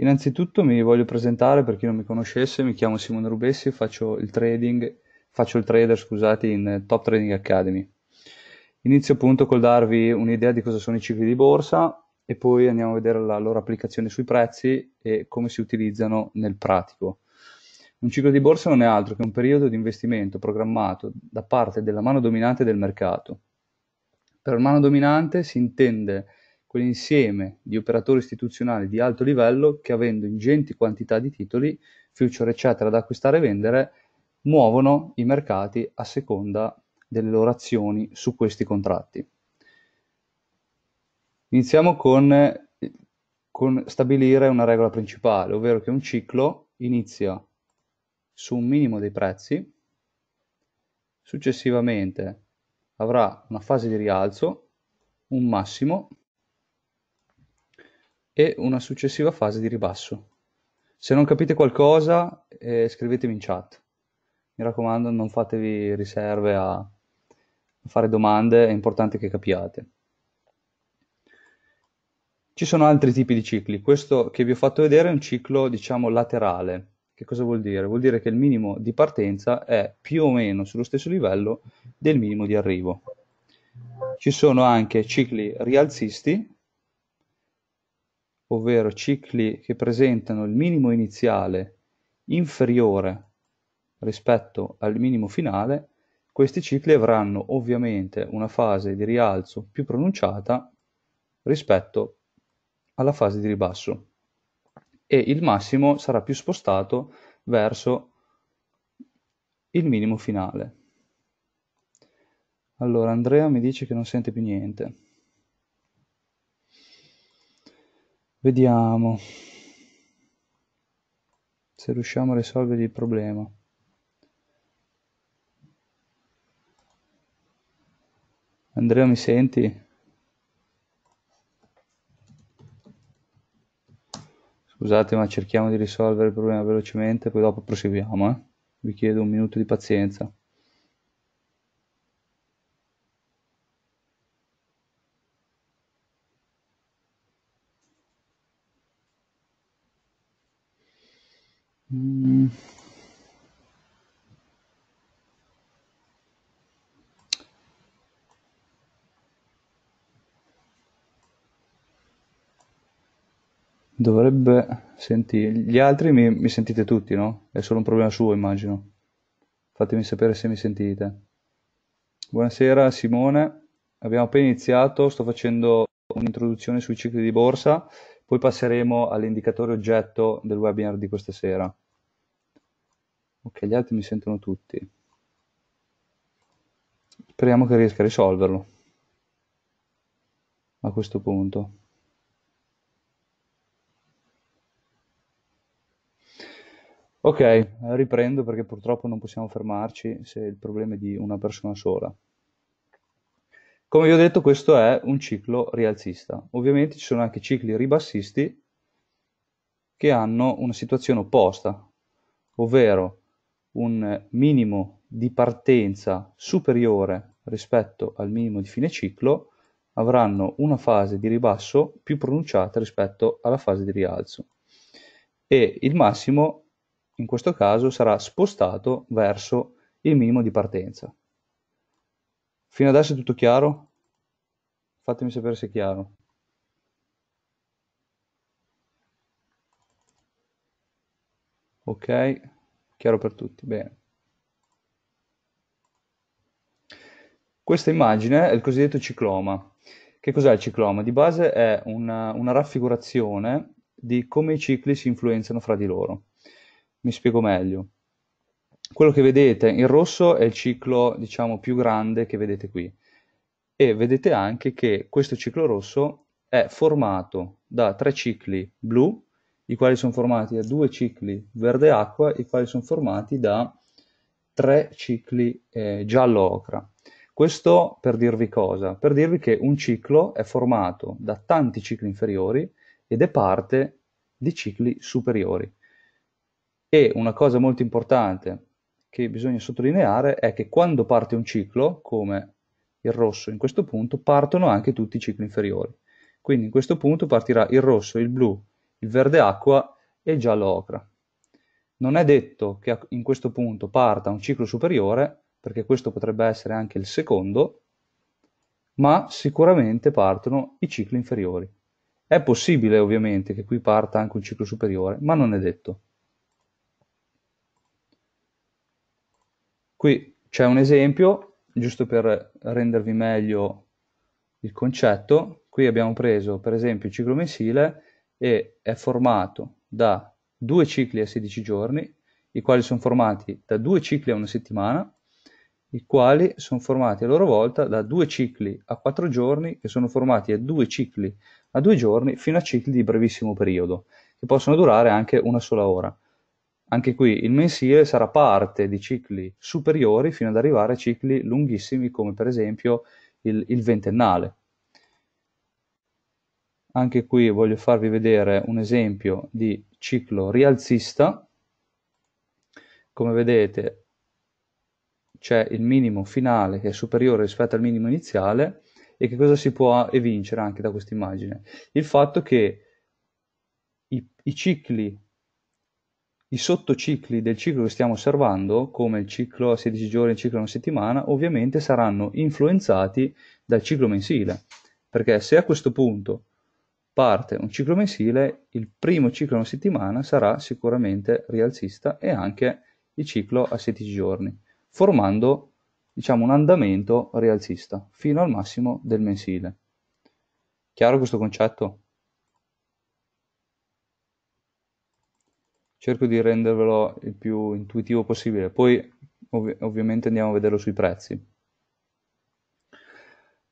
Innanzitutto mi voglio presentare per chi non mi conoscesse, mi chiamo Simone Rubessi, faccio il, trading, faccio il trader scusate, in Top Trading Academy. Inizio appunto col darvi un'idea di cosa sono i cicli di borsa e poi andiamo a vedere la loro applicazione sui prezzi e come si utilizzano nel pratico. Un ciclo di borsa non è altro che un periodo di investimento programmato da parte della mano dominante del mercato. Per mano dominante si intende quell'insieme di operatori istituzionali di alto livello che avendo ingenti quantità di titoli, future eccetera, da acquistare e vendere, muovono i mercati a seconda delle loro azioni su questi contratti. Iniziamo con, con stabilire una regola principale, ovvero che un ciclo inizia su un minimo dei prezzi, successivamente avrà una fase di rialzo, un massimo e una successiva fase di ribasso. Se non capite qualcosa, eh, scrivetemi in chat. Mi raccomando, non fatevi riserve a fare domande, è importante che capiate. Ci sono altri tipi di cicli. Questo che vi ho fatto vedere è un ciclo, diciamo, laterale. Che cosa vuol dire? Vuol dire che il minimo di partenza è più o meno sullo stesso livello del minimo di arrivo. Ci sono anche cicli rialzisti, ovvero cicli che presentano il minimo iniziale inferiore rispetto al minimo finale, questi cicli avranno ovviamente una fase di rialzo più pronunciata rispetto alla fase di ribasso e il massimo sarà più spostato verso il minimo finale. Allora Andrea mi dice che non sente più niente. Vediamo se riusciamo a risolvere il problema. Andrea, mi senti? Scusate, ma cerchiamo di risolvere il problema velocemente, poi dopo proseguiamo. Eh? Vi chiedo un minuto di pazienza. dovrebbe sentire. Gli altri mi, mi sentite tutti, no? È solo un problema suo, immagino. Fatemi sapere se mi sentite. Buonasera Simone, abbiamo appena iniziato, sto facendo un'introduzione sui cicli di borsa, poi passeremo all'indicatore oggetto del webinar di questa sera. Ok, gli altri mi sentono tutti. Speriamo che riesca a risolverlo a questo punto. Ok, riprendo perché purtroppo non possiamo fermarci se il problema è di una persona sola. Come vi ho detto, questo è un ciclo rialzista. Ovviamente ci sono anche cicli ribassisti che hanno una situazione opposta, ovvero un minimo di partenza superiore rispetto al minimo di fine ciclo, avranno una fase di ribasso più pronunciata rispetto alla fase di rialzo e il massimo in questo caso sarà spostato verso il minimo di partenza. Fino adesso è tutto chiaro? Fatemi sapere se è chiaro. Ok, chiaro per tutti, bene. Questa immagine è il cosiddetto cicloma. Che cos'è il cicloma? Di base è una, una raffigurazione di come i cicli si influenzano fra di loro. Mi spiego meglio. Quello che vedete in rosso è il ciclo, diciamo, più grande che vedete qui. E vedete anche che questo ciclo rosso è formato da tre cicli blu, i quali sono formati da due cicli verde acqua, i quali sono formati da tre cicli eh, giallo ocra. Questo per dirvi cosa? Per dirvi che un ciclo è formato da tanti cicli inferiori ed è parte di cicli superiori. E una cosa molto importante che bisogna sottolineare è che quando parte un ciclo, come il rosso in questo punto, partono anche tutti i cicli inferiori. Quindi in questo punto partirà il rosso, il blu, il verde acqua e il giallo ocra. Non è detto che in questo punto parta un ciclo superiore, perché questo potrebbe essere anche il secondo, ma sicuramente partono i cicli inferiori. È possibile ovviamente che qui parta anche un ciclo superiore, ma non è detto. Qui c'è un esempio, giusto per rendervi meglio il concetto. Qui abbiamo preso per esempio il ciclo mensile e è formato da due cicli a 16 giorni, i quali sono formati da due cicli a una settimana, i quali sono formati a loro volta da due cicli a quattro giorni, che sono formati da due cicli a due giorni, fino a cicli di brevissimo periodo, che possono durare anche una sola ora. Anche qui il mensile sarà parte di cicli superiori fino ad arrivare a cicli lunghissimi come per esempio il, il ventennale. Anche qui voglio farvi vedere un esempio di ciclo rialzista. Come vedete c'è il minimo finale che è superiore rispetto al minimo iniziale e che cosa si può evincere anche da questa immagine? Il fatto che i, i cicli i sottocicli del ciclo che stiamo osservando, come il ciclo a 16 giorni, il ciclo a una settimana, ovviamente saranno influenzati dal ciclo mensile, perché se a questo punto parte un ciclo mensile, il primo ciclo a una settimana sarà sicuramente rialzista e anche il ciclo a 16 giorni, formando diciamo un andamento rialzista fino al massimo del mensile. Chiaro questo concetto? cerco di rendervelo il più intuitivo possibile. Poi ov- ovviamente andiamo a vederlo sui prezzi.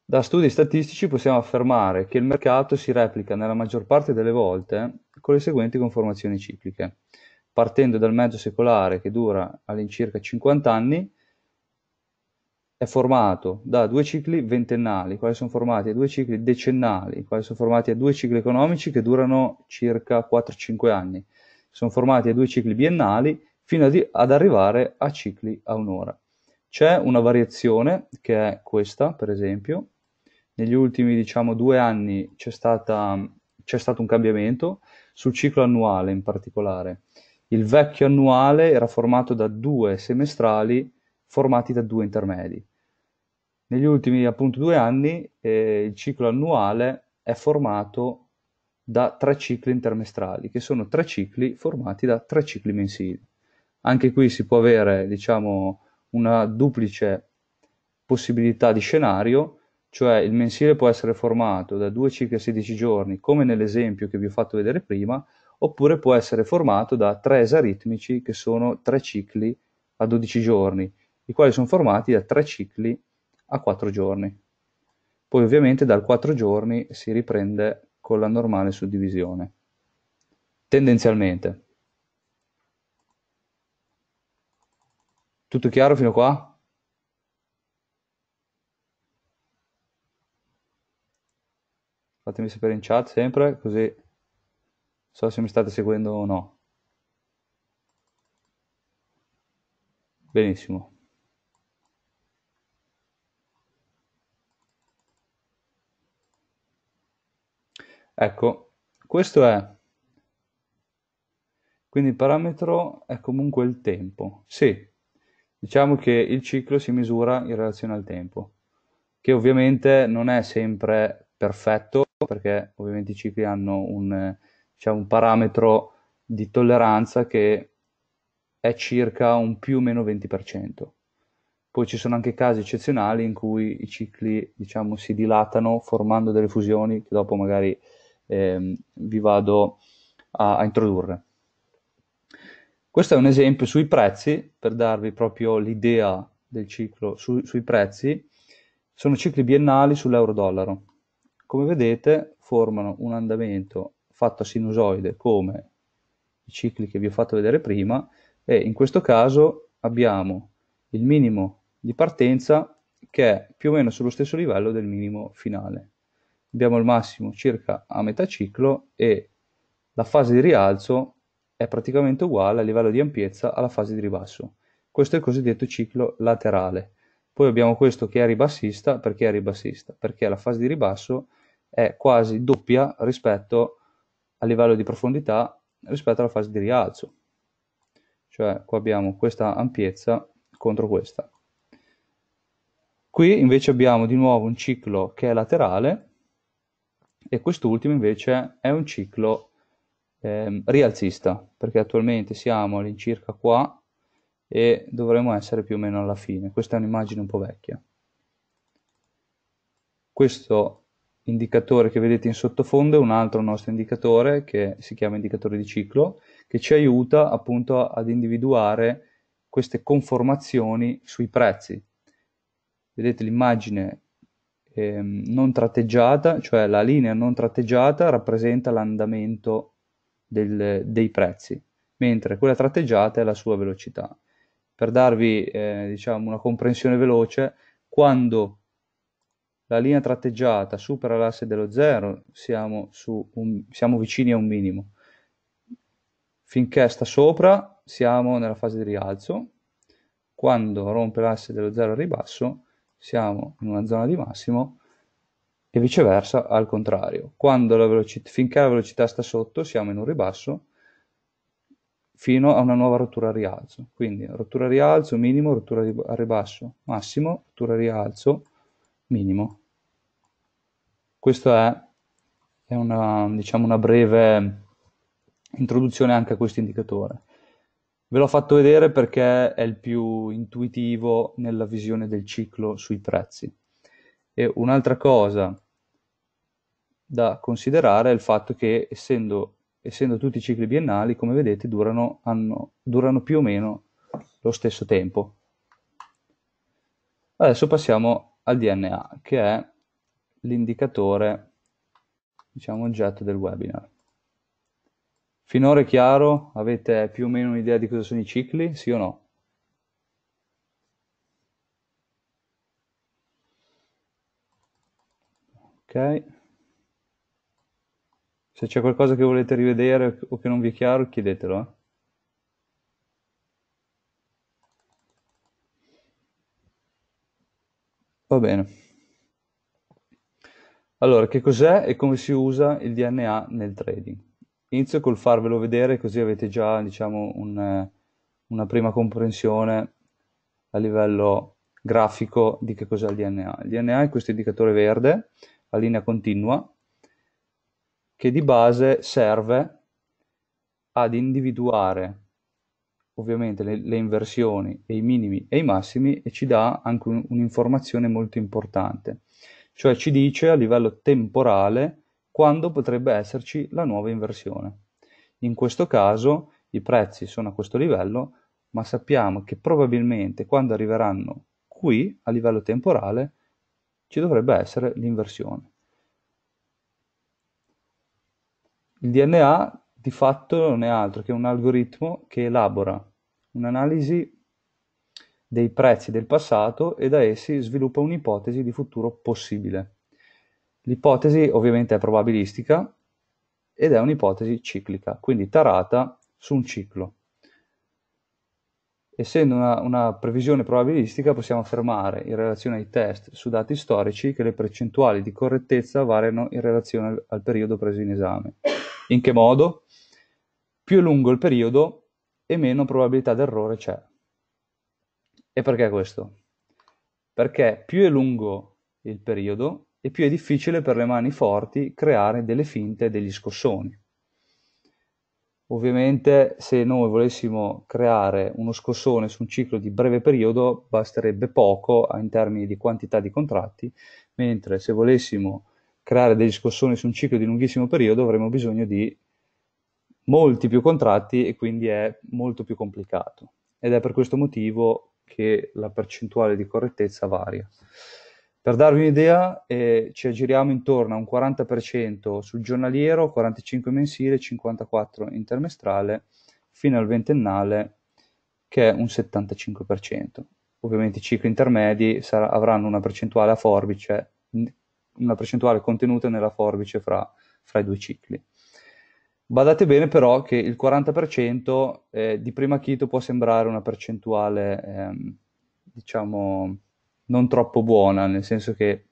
Da studi statistici possiamo affermare che il mercato si replica nella maggior parte delle volte con le seguenti conformazioni cicliche, partendo dal mezzo secolare che dura all'incirca 50 anni, è formato da due cicli ventennali, quali sono formati da due cicli decennali, quali sono formati da due cicli economici che durano circa 4-5 anni sono formati a due cicli biennali fino ad, ad arrivare a cicli a un'ora. C'è una variazione che è questa, per esempio. Negli ultimi diciamo, due anni c'è, stata, c'è stato un cambiamento sul ciclo annuale in particolare. Il vecchio annuale era formato da due semestrali formati da due intermedi. Negli ultimi appunto due anni eh, il ciclo annuale è formato da tre cicli intermestrali, che sono tre cicli formati da tre cicli mensili. Anche qui si può avere, diciamo, una duplice possibilità di scenario, cioè il mensile può essere formato da due cicli a 16 giorni, come nell'esempio che vi ho fatto vedere prima, oppure può essere formato da tre esaritmici, che sono tre cicli a 12 giorni, i quali sono formati da tre cicli a 4 giorni. Poi ovviamente dal 4 giorni si riprende con la normale suddivisione. Tendenzialmente. Tutto chiaro fino a qua? Fatemi sapere in chat sempre, così so se mi state seguendo o no. Benissimo. Ecco, questo è. Quindi il parametro è comunque il tempo. Sì, diciamo che il ciclo si misura in relazione al tempo, che ovviamente non è sempre perfetto, perché ovviamente i cicli hanno un, diciamo, un parametro di tolleranza che è circa un più o meno 20%. Poi ci sono anche casi eccezionali in cui i cicli diciamo, si dilatano formando delle fusioni che dopo magari eh, vi vado a, a introdurre. Questo è un esempio sui prezzi, per darvi proprio l'idea del ciclo su, sui prezzi. Sono cicli biennali sull'euro-dollaro. Come vedete formano un andamento fatto a sinusoide come i cicli che vi ho fatto vedere prima e in questo caso abbiamo il minimo di partenza che è più o meno sullo stesso livello del minimo finale abbiamo il massimo circa a metà ciclo e la fase di rialzo è praticamente uguale a livello di ampiezza alla fase di ribasso. Questo è il cosiddetto ciclo laterale. Poi abbiamo questo che è ribassista, perché è ribassista? Perché la fase di ribasso è quasi doppia rispetto a livello di profondità rispetto alla fase di rialzo. Cioè qua abbiamo questa ampiezza contro questa. Qui invece abbiamo di nuovo un ciclo che è laterale e quest'ultimo invece è un ciclo eh, rialzista, perché attualmente siamo all'incirca qua e dovremmo essere più o meno alla fine. Questa è un'immagine un po' vecchia. Questo indicatore che vedete in sottofondo è un altro nostro indicatore che si chiama indicatore di ciclo, che ci aiuta appunto ad individuare queste conformazioni sui prezzi. Vedete l'immagine ehm, non tratteggiata, cioè la linea non tratteggiata rappresenta l'andamento del, dei prezzi, mentre quella tratteggiata è la sua velocità. Per darvi eh, diciamo, una comprensione veloce, quando la linea tratteggiata supera l'asse dello zero, siamo, un, siamo vicini a un minimo. Finché sta sopra, siamo nella fase di rialzo. Quando rompe l'asse dello zero al ribasso, siamo in una zona di massimo e viceversa al contrario. La finché la velocità sta sotto siamo in un ribasso fino a una nuova rottura a rialzo. Quindi rottura a rialzo minimo, rottura a ribasso massimo, rottura a rialzo minimo. Questa è, è una, diciamo, una breve introduzione anche a questo indicatore. Ve l'ho fatto vedere perché è il più intuitivo nella visione del ciclo sui prezzi. E un'altra cosa da considerare è il fatto che essendo, essendo tutti i cicli biennali, come vedete, durano, hanno, durano più o meno lo stesso tempo. Adesso passiamo al DNA, che è l'indicatore diciamo, oggetto del webinar. Finora è chiaro? Avete più o meno un'idea di cosa sono i cicli, sì o no? Ok. Se c'è qualcosa che volete rivedere o che non vi è chiaro, chiedetelo. Eh. Va bene. Allora, che cos'è e come si usa il DNA nel trading? Inizio col farvelo vedere così avete già, diciamo, un, eh, una prima comprensione a livello grafico di che cos'è il DNA. Il DNA è questo indicatore verde a linea continua che di base serve ad individuare ovviamente le, le, inversioni e i minimi e i massimi e ci dà anche un, un'informazione molto importante, cioè ci dice a livello temporale quando potrebbe esserci la nuova inversione. In questo caso i prezzi sono a questo livello, ma sappiamo che probabilmente quando arriveranno qui a livello temporale ci dovrebbe essere l'inversione. Il DNA di fatto non è altro che un algoritmo che elabora un'analisi dei prezzi del passato e da essi sviluppa un'ipotesi di futuro possibile. L'ipotesi ovviamente è probabilistica ed è un'ipotesi ciclica, quindi tarata su un ciclo. Essendo una, una, previsione probabilistica possiamo affermare in relazione ai test su dati storici che le percentuali di correttezza variano in relazione al, al periodo preso in esame. In che modo? Più è lungo il periodo e meno probabilità d'errore c'è. E perché questo? Perché più è lungo il periodo e più è difficile per le mani forti creare delle finte degli scossoni. Ovviamente se noi volessimo creare uno scossone su un ciclo di breve periodo basterebbe poco in termini di quantità di contratti, mentre se volessimo creare degli scossoni su un ciclo di lunghissimo periodo avremmo bisogno di molti più contratti e quindi è molto più complicato. Ed è per questo motivo che la percentuale di correttezza varia. Per darvi un'idea, eh, ci aggiriamo intorno a un 40% sul giornaliero, 45% mensile, 54% intermestrale, fino al ventennale che è un 75%. Ovviamente i cicli intermedi sarà, avranno una percentuale a forbice, una percentuale contenuta nella forbice fra, fra i due cicli. Badate bene però che il 40% eh, di prima chito può sembrare una percentuale, ehm, diciamo, non troppo buona, nel senso che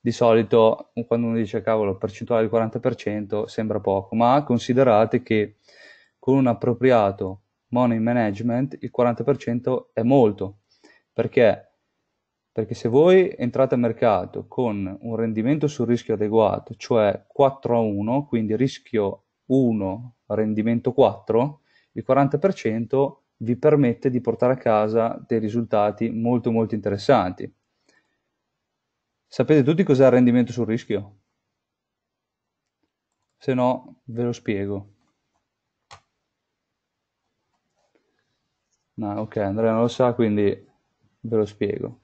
di solito quando uno dice cavolo, percentuale del 40% sembra poco, ma considerate che con un appropriato money management il 40% è molto, perché? Perché se voi entrate a mercato con un rendimento sul rischio adeguato, cioè 4 a 1, quindi rischio 1, rendimento 4, il 40% vi permette di portare a casa dei risultati molto molto interessanti. Sapete tutti cos'è il rendimento sul rischio? Se no ve lo spiego. No, ok, Andrea non lo sa, quindi ve lo spiego.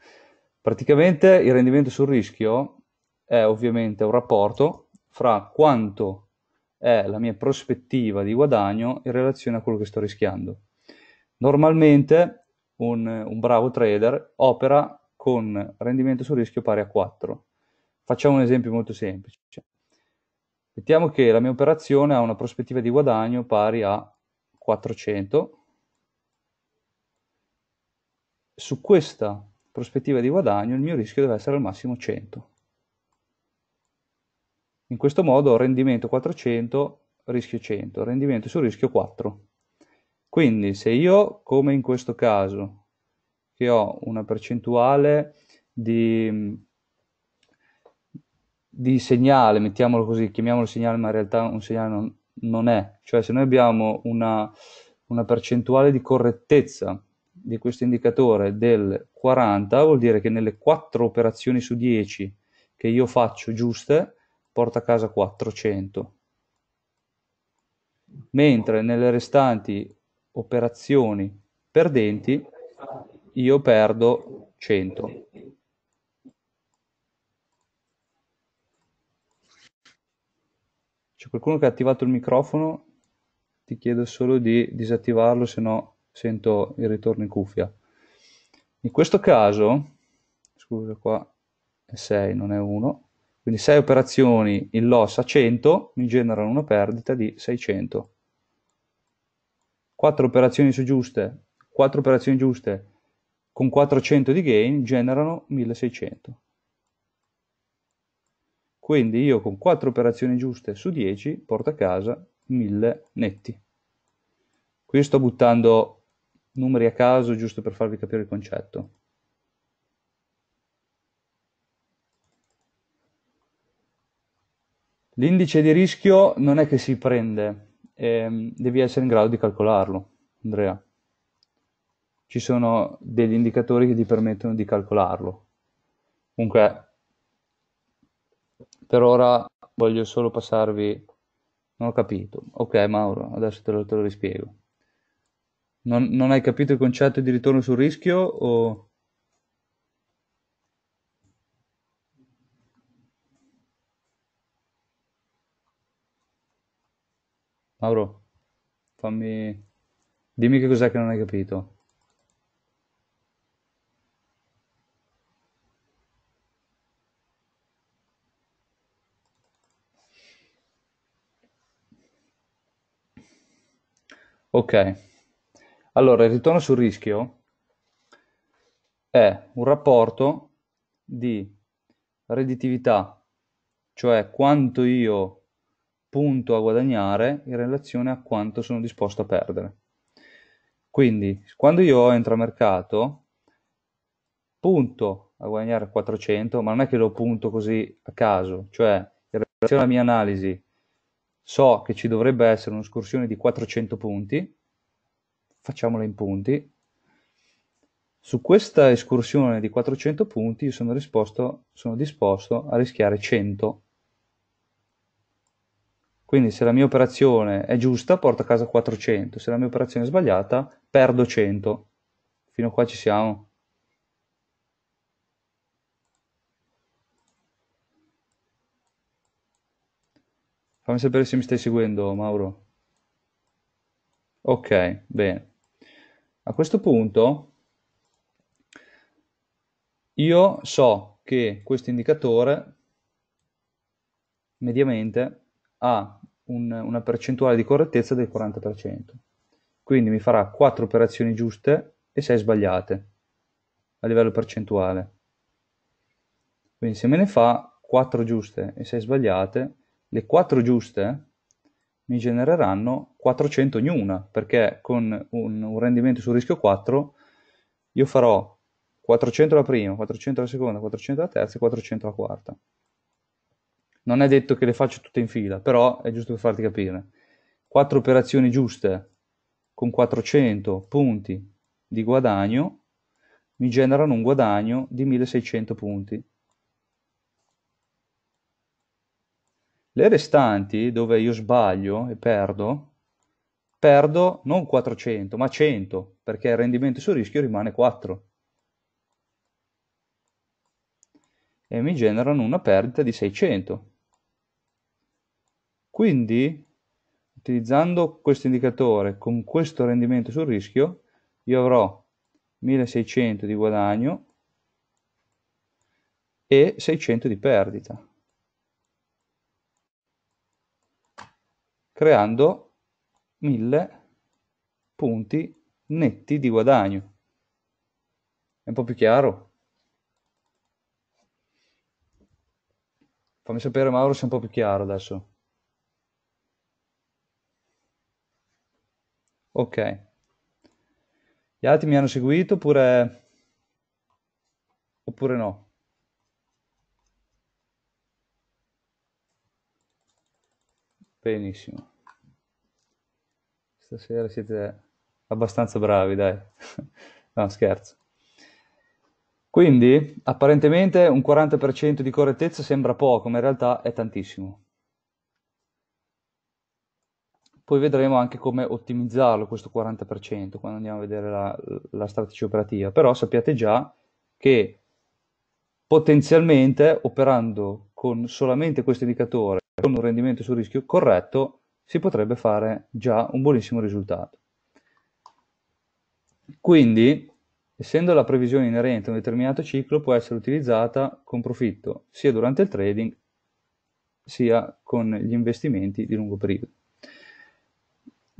Praticamente il rendimento sul rischio è ovviamente un rapporto fra quanto è la mia prospettiva di guadagno in relazione a quello che sto rischiando. Normalmente un, un bravo trader opera con rendimento sul rischio pari a 4. Facciamo un esempio molto semplice. Mettiamo che la mia operazione ha una prospettiva di guadagno pari a 400. Su questa prospettiva di guadagno il mio rischio deve essere al massimo 100. In questo modo rendimento 400, rischio 100, rendimento sul rischio 4. Quindi se io, come in questo caso, che ho una percentuale di, di segnale, mettiamolo così, chiamiamolo segnale, ma in realtà un segnale non, non è, cioè se noi abbiamo una, una percentuale di correttezza di questo indicatore del 40 vuol dire che nelle 4 operazioni su 10 che io faccio giuste porta a casa 400 mentre nelle restanti operazioni perdenti, io perdo 100. C'è qualcuno che ha attivato il microfono? Ti chiedo solo di disattivarlo, se no sento il ritorno in cuffia. In questo caso, scusa qua, è 6, non è 1, quindi 6 operazioni in loss a 100 mi generano una perdita di 600 quattro operazioni su giuste, 4 operazioni giuste con 400 di gain generano 1600. Quindi io con quattro operazioni giuste su 10 porto a casa 1000 netti. Qui sto buttando numeri a caso giusto per farvi capire il concetto. L'indice di rischio non è che si prende, ehm, devi essere in grado di calcolarlo, Andrea. Ci sono degli indicatori che ti permettono di calcolarlo. Comunque, per ora voglio solo passarvi... Non ho capito. Ok, Mauro, adesso te lo, te lo rispiego. Non, non hai capito il concetto di ritorno sul rischio o... Mauro, fammi... dimmi che cos'è che non hai capito. Ok, allora il ritorno sul rischio è un rapporto di redditività, cioè quanto io punto a guadagnare in relazione a quanto sono disposto a perdere. Quindi, quando io entro a mercato, punto a guadagnare 400, ma non è che lo punto così a caso, cioè in relazione alla mia analisi so che ci dovrebbe essere un'escursione di 400 punti, facciamola in punti. Su questa escursione di 400 punti io sono, risposto, sono disposto a rischiare 100 quindi se la mia operazione è giusta porto a casa 400, se la mia operazione è sbagliata perdo 100. Fino a qua ci siamo. Fammi sapere se mi stai seguendo, Mauro. Ok, bene. A questo punto io so che questo indicatore mediamente ha un, una percentuale di correttezza del 40%. Quindi mi farà 4 operazioni giuste e 6 sbagliate a livello percentuale. Quindi se me ne fa 4 giuste e 6 sbagliate, le 4 giuste mi genereranno 400 ognuna, perché con un, un rendimento sul rischio 4 io farò 400 la prima, 400 la seconda, 400 la terza e 400 la quarta non è detto che le faccio tutte in fila, però è giusto per farti capire. Quattro operazioni giuste con 400 punti di guadagno mi generano un guadagno di 1600 punti. Le restanti, dove io sbaglio e perdo, perdo non 400, ma 100, perché il rendimento su rischio rimane 4. E mi generano una perdita di 600. Quindi utilizzando questo indicatore con questo rendimento sul rischio io avrò 1600 di guadagno e 600 di perdita creando 1000 punti netti di guadagno è un po' più chiaro fammi sapere Mauro se è un po' più chiaro adesso Ok. Gli altri mi hanno seguito oppure... oppure no? Benissimo. Stasera siete abbastanza bravi, dai. no, scherzo. Quindi, apparentemente un 40% di correttezza sembra poco, ma in realtà è tantissimo. Poi vedremo anche come ottimizzarlo questo 40% quando andiamo a vedere la, la strategia operativa, però sappiate già che potenzialmente operando con solamente questo indicatore, con un rendimento sul rischio corretto, si potrebbe fare già un buonissimo risultato. Quindi, essendo la previsione inerente a un determinato ciclo, può essere utilizzata con profitto sia durante il trading sia con gli investimenti di lungo periodo.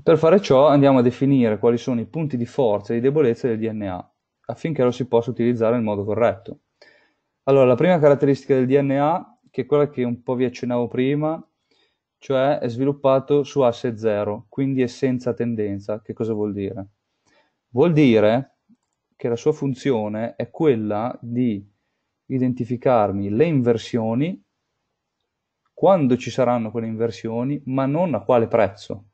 Per fare ciò andiamo a definire quali sono i punti di forza e di debolezza del DNA, affinché lo si possa utilizzare in modo corretto. Allora, la prima caratteristica del DNA, che è quella che un po' vi accennavo prima, cioè è sviluppato su asse 0, quindi è senza tendenza. Che cosa vuol dire? Vuol dire che la sua funzione è quella di identificarmi le inversioni, quando ci saranno quelle inversioni, ma non a quale prezzo.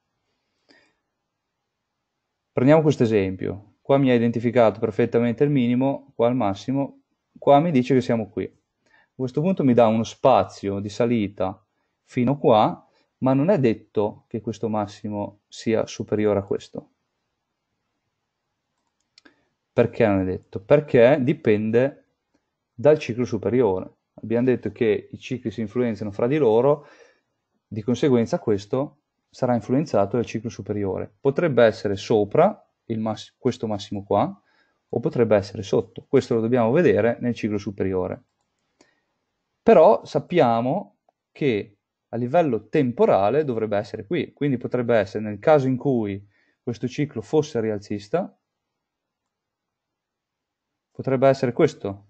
Prendiamo questo esempio. Qua mi ha identificato perfettamente il minimo, qua il massimo, qua mi dice che siamo qui. A questo punto mi dà uno spazio di salita fino a qua, ma non è detto che questo massimo sia superiore a questo. Perché non è detto? Perché dipende dal ciclo superiore. Abbiamo detto che i cicli si influenzano fra di loro, di conseguenza questo sarà influenzato dal ciclo superiore. Potrebbe essere sopra mass- questo massimo qua o potrebbe essere sotto. Questo lo dobbiamo vedere nel ciclo superiore. Però sappiamo che a livello temporale dovrebbe essere qui, quindi potrebbe essere nel caso in cui questo ciclo fosse rialzista, potrebbe essere questo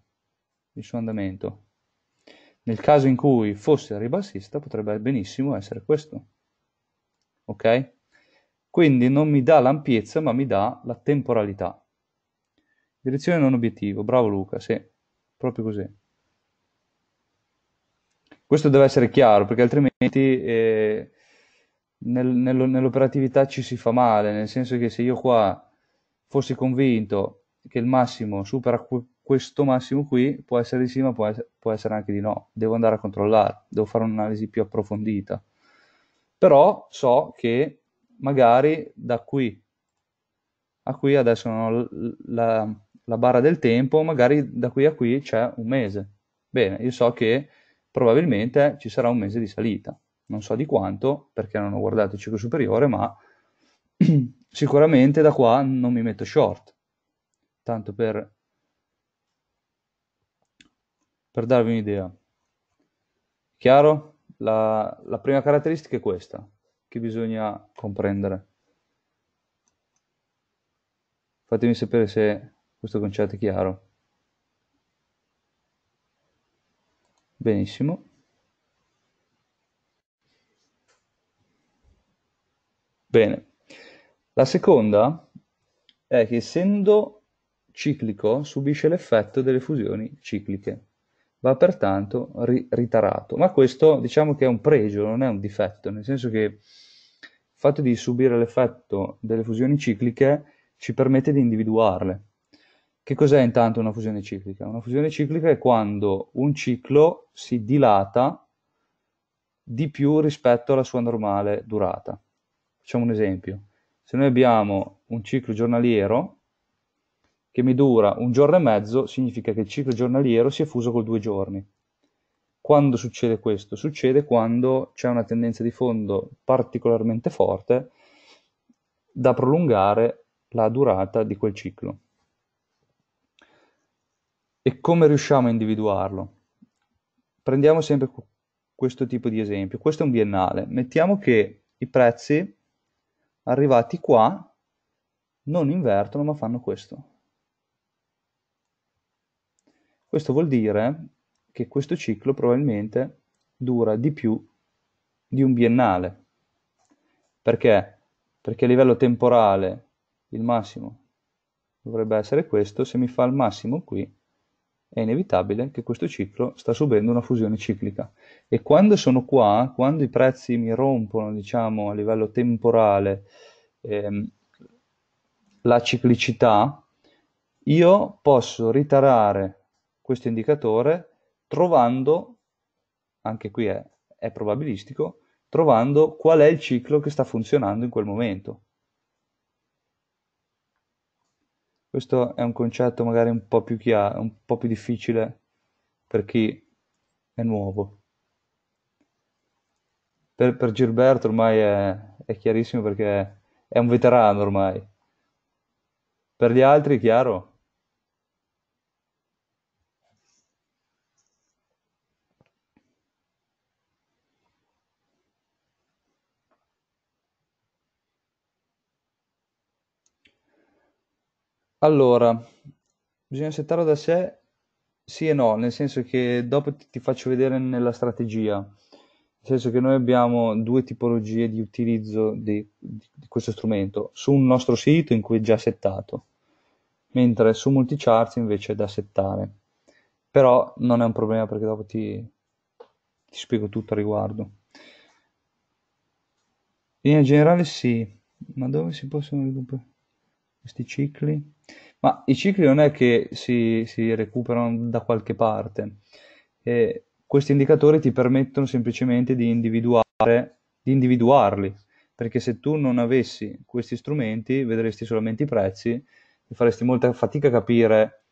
il suo andamento. Nel caso in cui fosse ribassista potrebbe benissimo essere questo ok? Quindi non mi dà l'ampiezza, ma mi dà la temporalità. Direzione non obiettivo, bravo Luca, sì, proprio così. Questo deve essere chiaro, perché altrimenti eh, nel, nell'operatività ci si fa male, nel senso che se io qua fossi convinto che il massimo supera questo massimo qui, può essere di sì, ma può, essere, può essere anche di no. Devo andare a controllare, devo fare un'analisi più approfondita. Però so che magari da qui a qui adesso no, la, la barra del tempo, magari da qui a qui c'è un mese. Bene, io so che probabilmente ci sarà un mese di salita. Non so di quanto, perché non ho guardato il ciclo superiore, ma sicuramente da qua non mi metto short. Tanto per, per darvi un'idea. Chiaro? La, la prima caratteristica è questa, che bisogna comprendere. Fatemi sapere se questo concetto è chiaro. Benissimo. Bene. La seconda è che essendo ciclico subisce l'effetto delle fusioni cicliche va pertanto ri- ritarato. Ma questo diciamo che è un pregio, non è un difetto, nel senso che il fatto di subire l'effetto delle fusioni cicliche ci permette di individuarle. Che cos'è intanto una fusione ciclica? Una fusione ciclica è quando un ciclo si dilata di più rispetto alla sua normale durata. Facciamo un esempio. Se noi abbiamo un ciclo giornaliero che mi dura un giorno e mezzo, significa che il ciclo giornaliero si è fuso col due giorni. Quando succede questo? Succede quando c'è una tendenza di fondo particolarmente forte da prolungare la durata di quel ciclo. E come riusciamo a individuarlo? Prendiamo sempre questo tipo di esempio. Questo è un biennale. Mettiamo che i prezzi arrivati qua non invertono ma fanno questo. Questo vuol dire che questo ciclo probabilmente dura di più di un biennale. Perché? Perché a livello temporale il massimo dovrebbe essere questo, se mi fa il massimo qui è inevitabile che questo ciclo sta subendo una fusione ciclica e quando sono qua, quando i prezzi mi rompono, diciamo, a livello temporale ehm, la ciclicità, io posso ritarare questo indicatore trovando, anche qui è, è probabilistico, trovando qual è il ciclo che sta funzionando in quel momento. Questo è un concetto magari un po' più chiaro, un po' più difficile per chi è nuovo. Per, per Gilberto ormai è, è chiarissimo perché è un veterano ormai. Per gli altri, è chiaro, Allora, bisogna settarlo da sé, sì e no, nel senso che dopo ti ti faccio vedere nella strategia, nel senso che noi abbiamo due tipologie di utilizzo di, di- di questo strumento, su un nostro sito in cui è già settato, mentre su Multicharts invece è da settare, però non è un problema perché dopo ti, ti spiego tutto a riguardo. In linea generale sì, ma dove si possono recuperare? questi cicli? Ma i cicli non è che si, si recuperano da qualche parte. Eh, questi indicatori ti permettono semplicemente di, individuare, di individuarli, perché se tu non avessi questi strumenti vedresti solamente i prezzi e faresti molta fatica a capire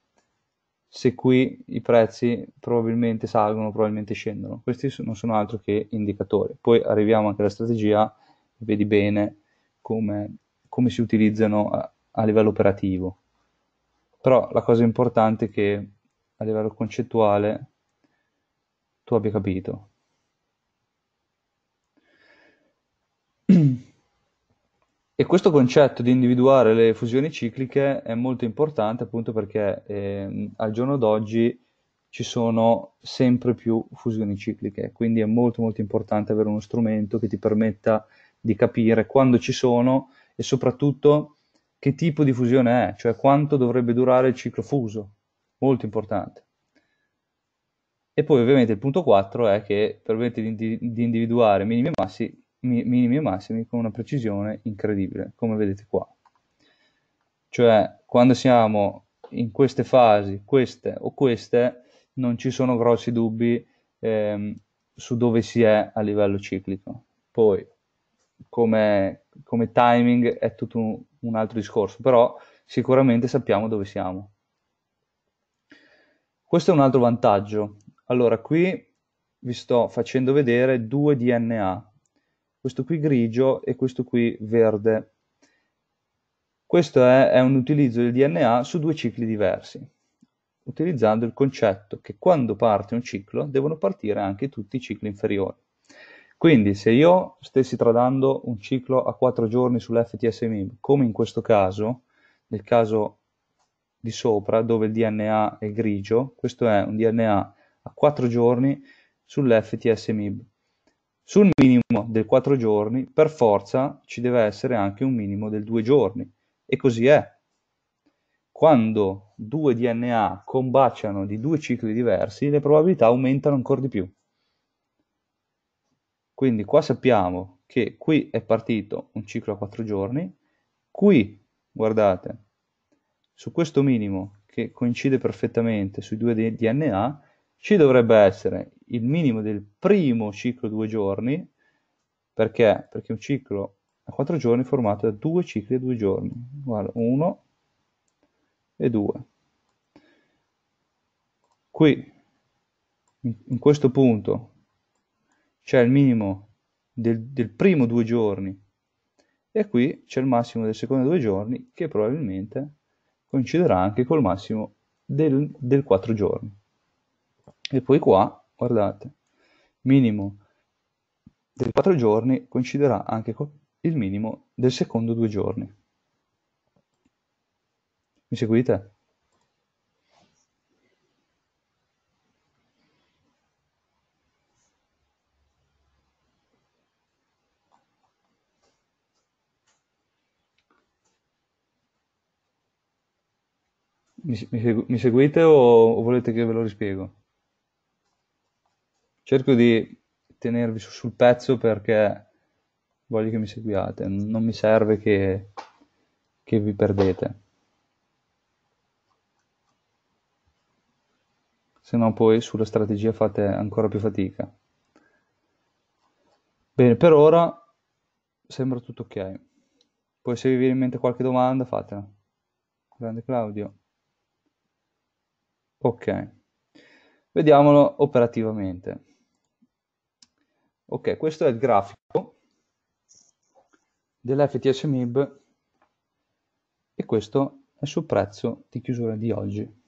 se qui i prezzi probabilmente salgono, probabilmente scendono. Questi non sono altro che indicatori. Poi arriviamo anche alla strategia, vedi bene come, come si utilizzano eh, a livello operativo. Però la cosa importante è che a livello concettuale tu abbia capito. E questo concetto di individuare le fusioni cicliche è molto importante appunto perché eh, al giorno d'oggi ci sono sempre più fusioni cicliche, quindi è molto molto importante avere uno strumento che ti permetta di capire quando ci sono e soprattutto che tipo di fusione è, cioè quanto dovrebbe durare il ciclo fuso, molto importante. E poi ovviamente il punto 4 è che permette di, di individuare minimi e, massi, minimi e massimi con una precisione incredibile, come vedete qua. Cioè quando siamo in queste fasi, queste o queste, non ci sono grossi dubbi ehm, su dove si è a livello ciclico. Poi come come timing è tutto un, un altro discorso, però sicuramente sappiamo dove siamo. Questo è un altro vantaggio. Allora, qui vi sto facendo vedere due DNA, questo qui grigio e questo qui verde. Questo è, è, un utilizzo del DNA su due cicli diversi, utilizzando il concetto che quando parte un ciclo devono partire anche tutti i cicli inferiori. Quindi se io stessi tradando un ciclo a 4 giorni sull'FTS MIB, come in questo caso, nel caso di sopra dove il DNA è grigio, questo è un DNA a 4 giorni sull'FTS MIB. Sul minimo del 4 giorni, per forza, ci deve essere anche un minimo del 2 giorni. E così è. Quando due DNA combaciano di due cicli diversi, le probabilità aumentano ancora di più. Quindi qua sappiamo che qui è partito un ciclo a 4 giorni, qui, guardate, su questo minimo che coincide perfettamente sui due DNA, ci dovrebbe essere il minimo del primo ciclo 2 giorni, perché? Perché un ciclo a 4 giorni è formato da due cicli a 2 giorni, uguale 1 e 2. Qui, in questo punto, c'è cioè, il minimo del, del primo due giorni e qui c'è il massimo del secondo due giorni che probabilmente coinciderà anche col massimo del, del 4 giorni. E poi qua, guardate, minimo del quattro giorni coinciderà anche con il minimo del secondo due giorni. Mi seguite? Mi, mi, mi seguite o, o volete che ve lo rispiego? Cerco di tenervi su, sul pezzo perché voglio che mi seguiate, non mi serve che, che vi perdete. se no poi sulla strategia fate ancora più fatica. Bene, per ora sembra tutto ok. Poi se vi viene in mente qualche domanda fatela. Grande Claudio. Ok, vediamolo operativamente. Ok, questo è il grafico dell'FTS MIB e questo è il suo prezzo di chiusura di oggi.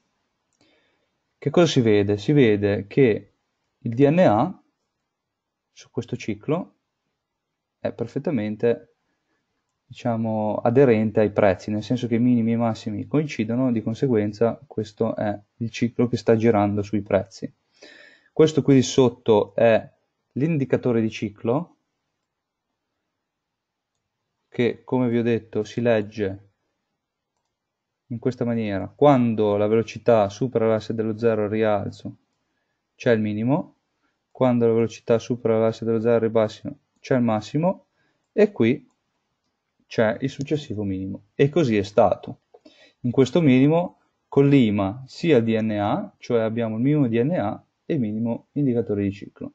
Che cosa si vede? Si vede che il DNA su questo ciclo è perfettamente diciamo, aderente ai prezzi, nel senso che i minimi e i massimi coincidono, di conseguenza questo è il ciclo che sta girando sui prezzi. Questo qui di sotto è l'indicatore di ciclo, che come vi ho detto si legge in questa maniera, quando la velocità supera l'asse dello zero al rialzo c'è il minimo, quando la velocità supera l'asse dello zero al ribasso c'è il massimo, e qui c'è cioè il successivo minimo. E così è stato. In questo minimo collima sia il DNA, cioè abbiamo il minimo DNA e il minimo indicatore di ciclo.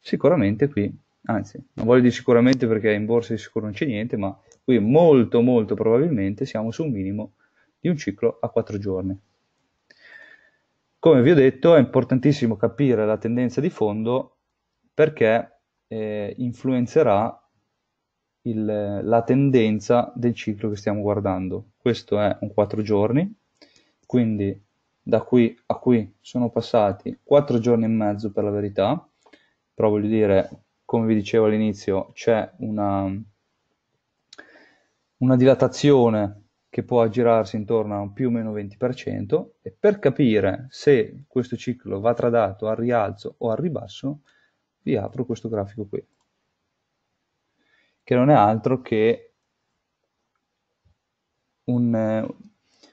Sicuramente qui, anzi, non voglio dire sicuramente perché in borsa di sicuro non c'è niente, ma qui molto molto probabilmente siamo su un minimo di un ciclo a 4 giorni. Come vi ho detto, è importantissimo capire la tendenza di fondo perché eh, influenzerà il, la tendenza del ciclo che stiamo guardando. Questo è un 4 giorni, quindi da qui a qui sono passati 4 giorni e mezzo per la verità, però voglio dire, come vi dicevo all'inizio, c'è una, una dilatazione che può aggirarsi intorno a un più o meno 20% e per capire se questo ciclo va tradato al rialzo o al ribasso vi apro questo grafico qui che non è altro che un,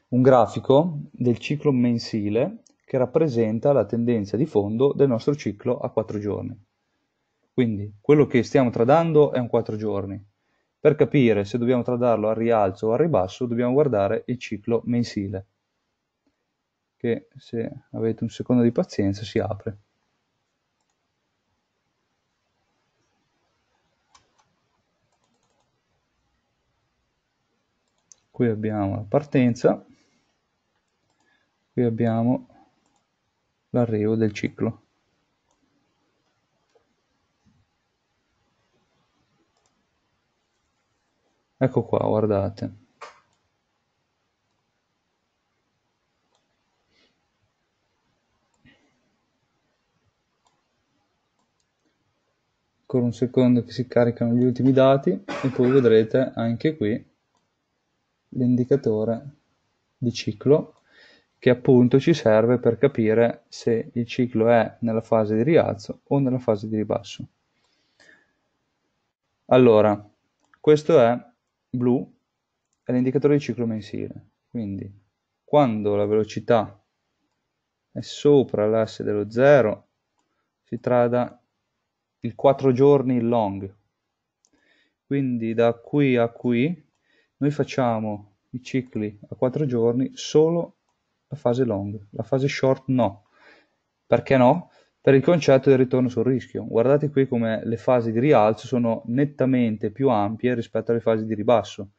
un grafico del ciclo mensile che rappresenta la tendenza di fondo del nostro ciclo a 4 giorni. Quindi quello che stiamo tradando è un 4 giorni. Per capire se dobbiamo tradarlo al rialzo o al ribasso dobbiamo guardare il ciclo mensile, che se avete un secondo di pazienza si apre. qui abbiamo la partenza, qui abbiamo l'arrivo del ciclo. Ecco qua, guardate. Ancora un secondo che si caricano gli ultimi dati e poi vedrete anche qui l'indicatore di ciclo che appunto ci serve per capire se il ciclo è nella fase di rialzo o nella fase di ribasso. Allora, questo è blu, è l'indicatore di ciclo mensile, quindi quando la velocità è sopra l'asse dello 0 si trada il 4 giorni long, quindi da qui a qui noi facciamo i cicli a 4 giorni solo la fase long, la fase short no. Perché no? Per il concetto del ritorno sul rischio. Guardate qui come le fasi di rialzo sono nettamente più ampie rispetto alle fasi di ribasso.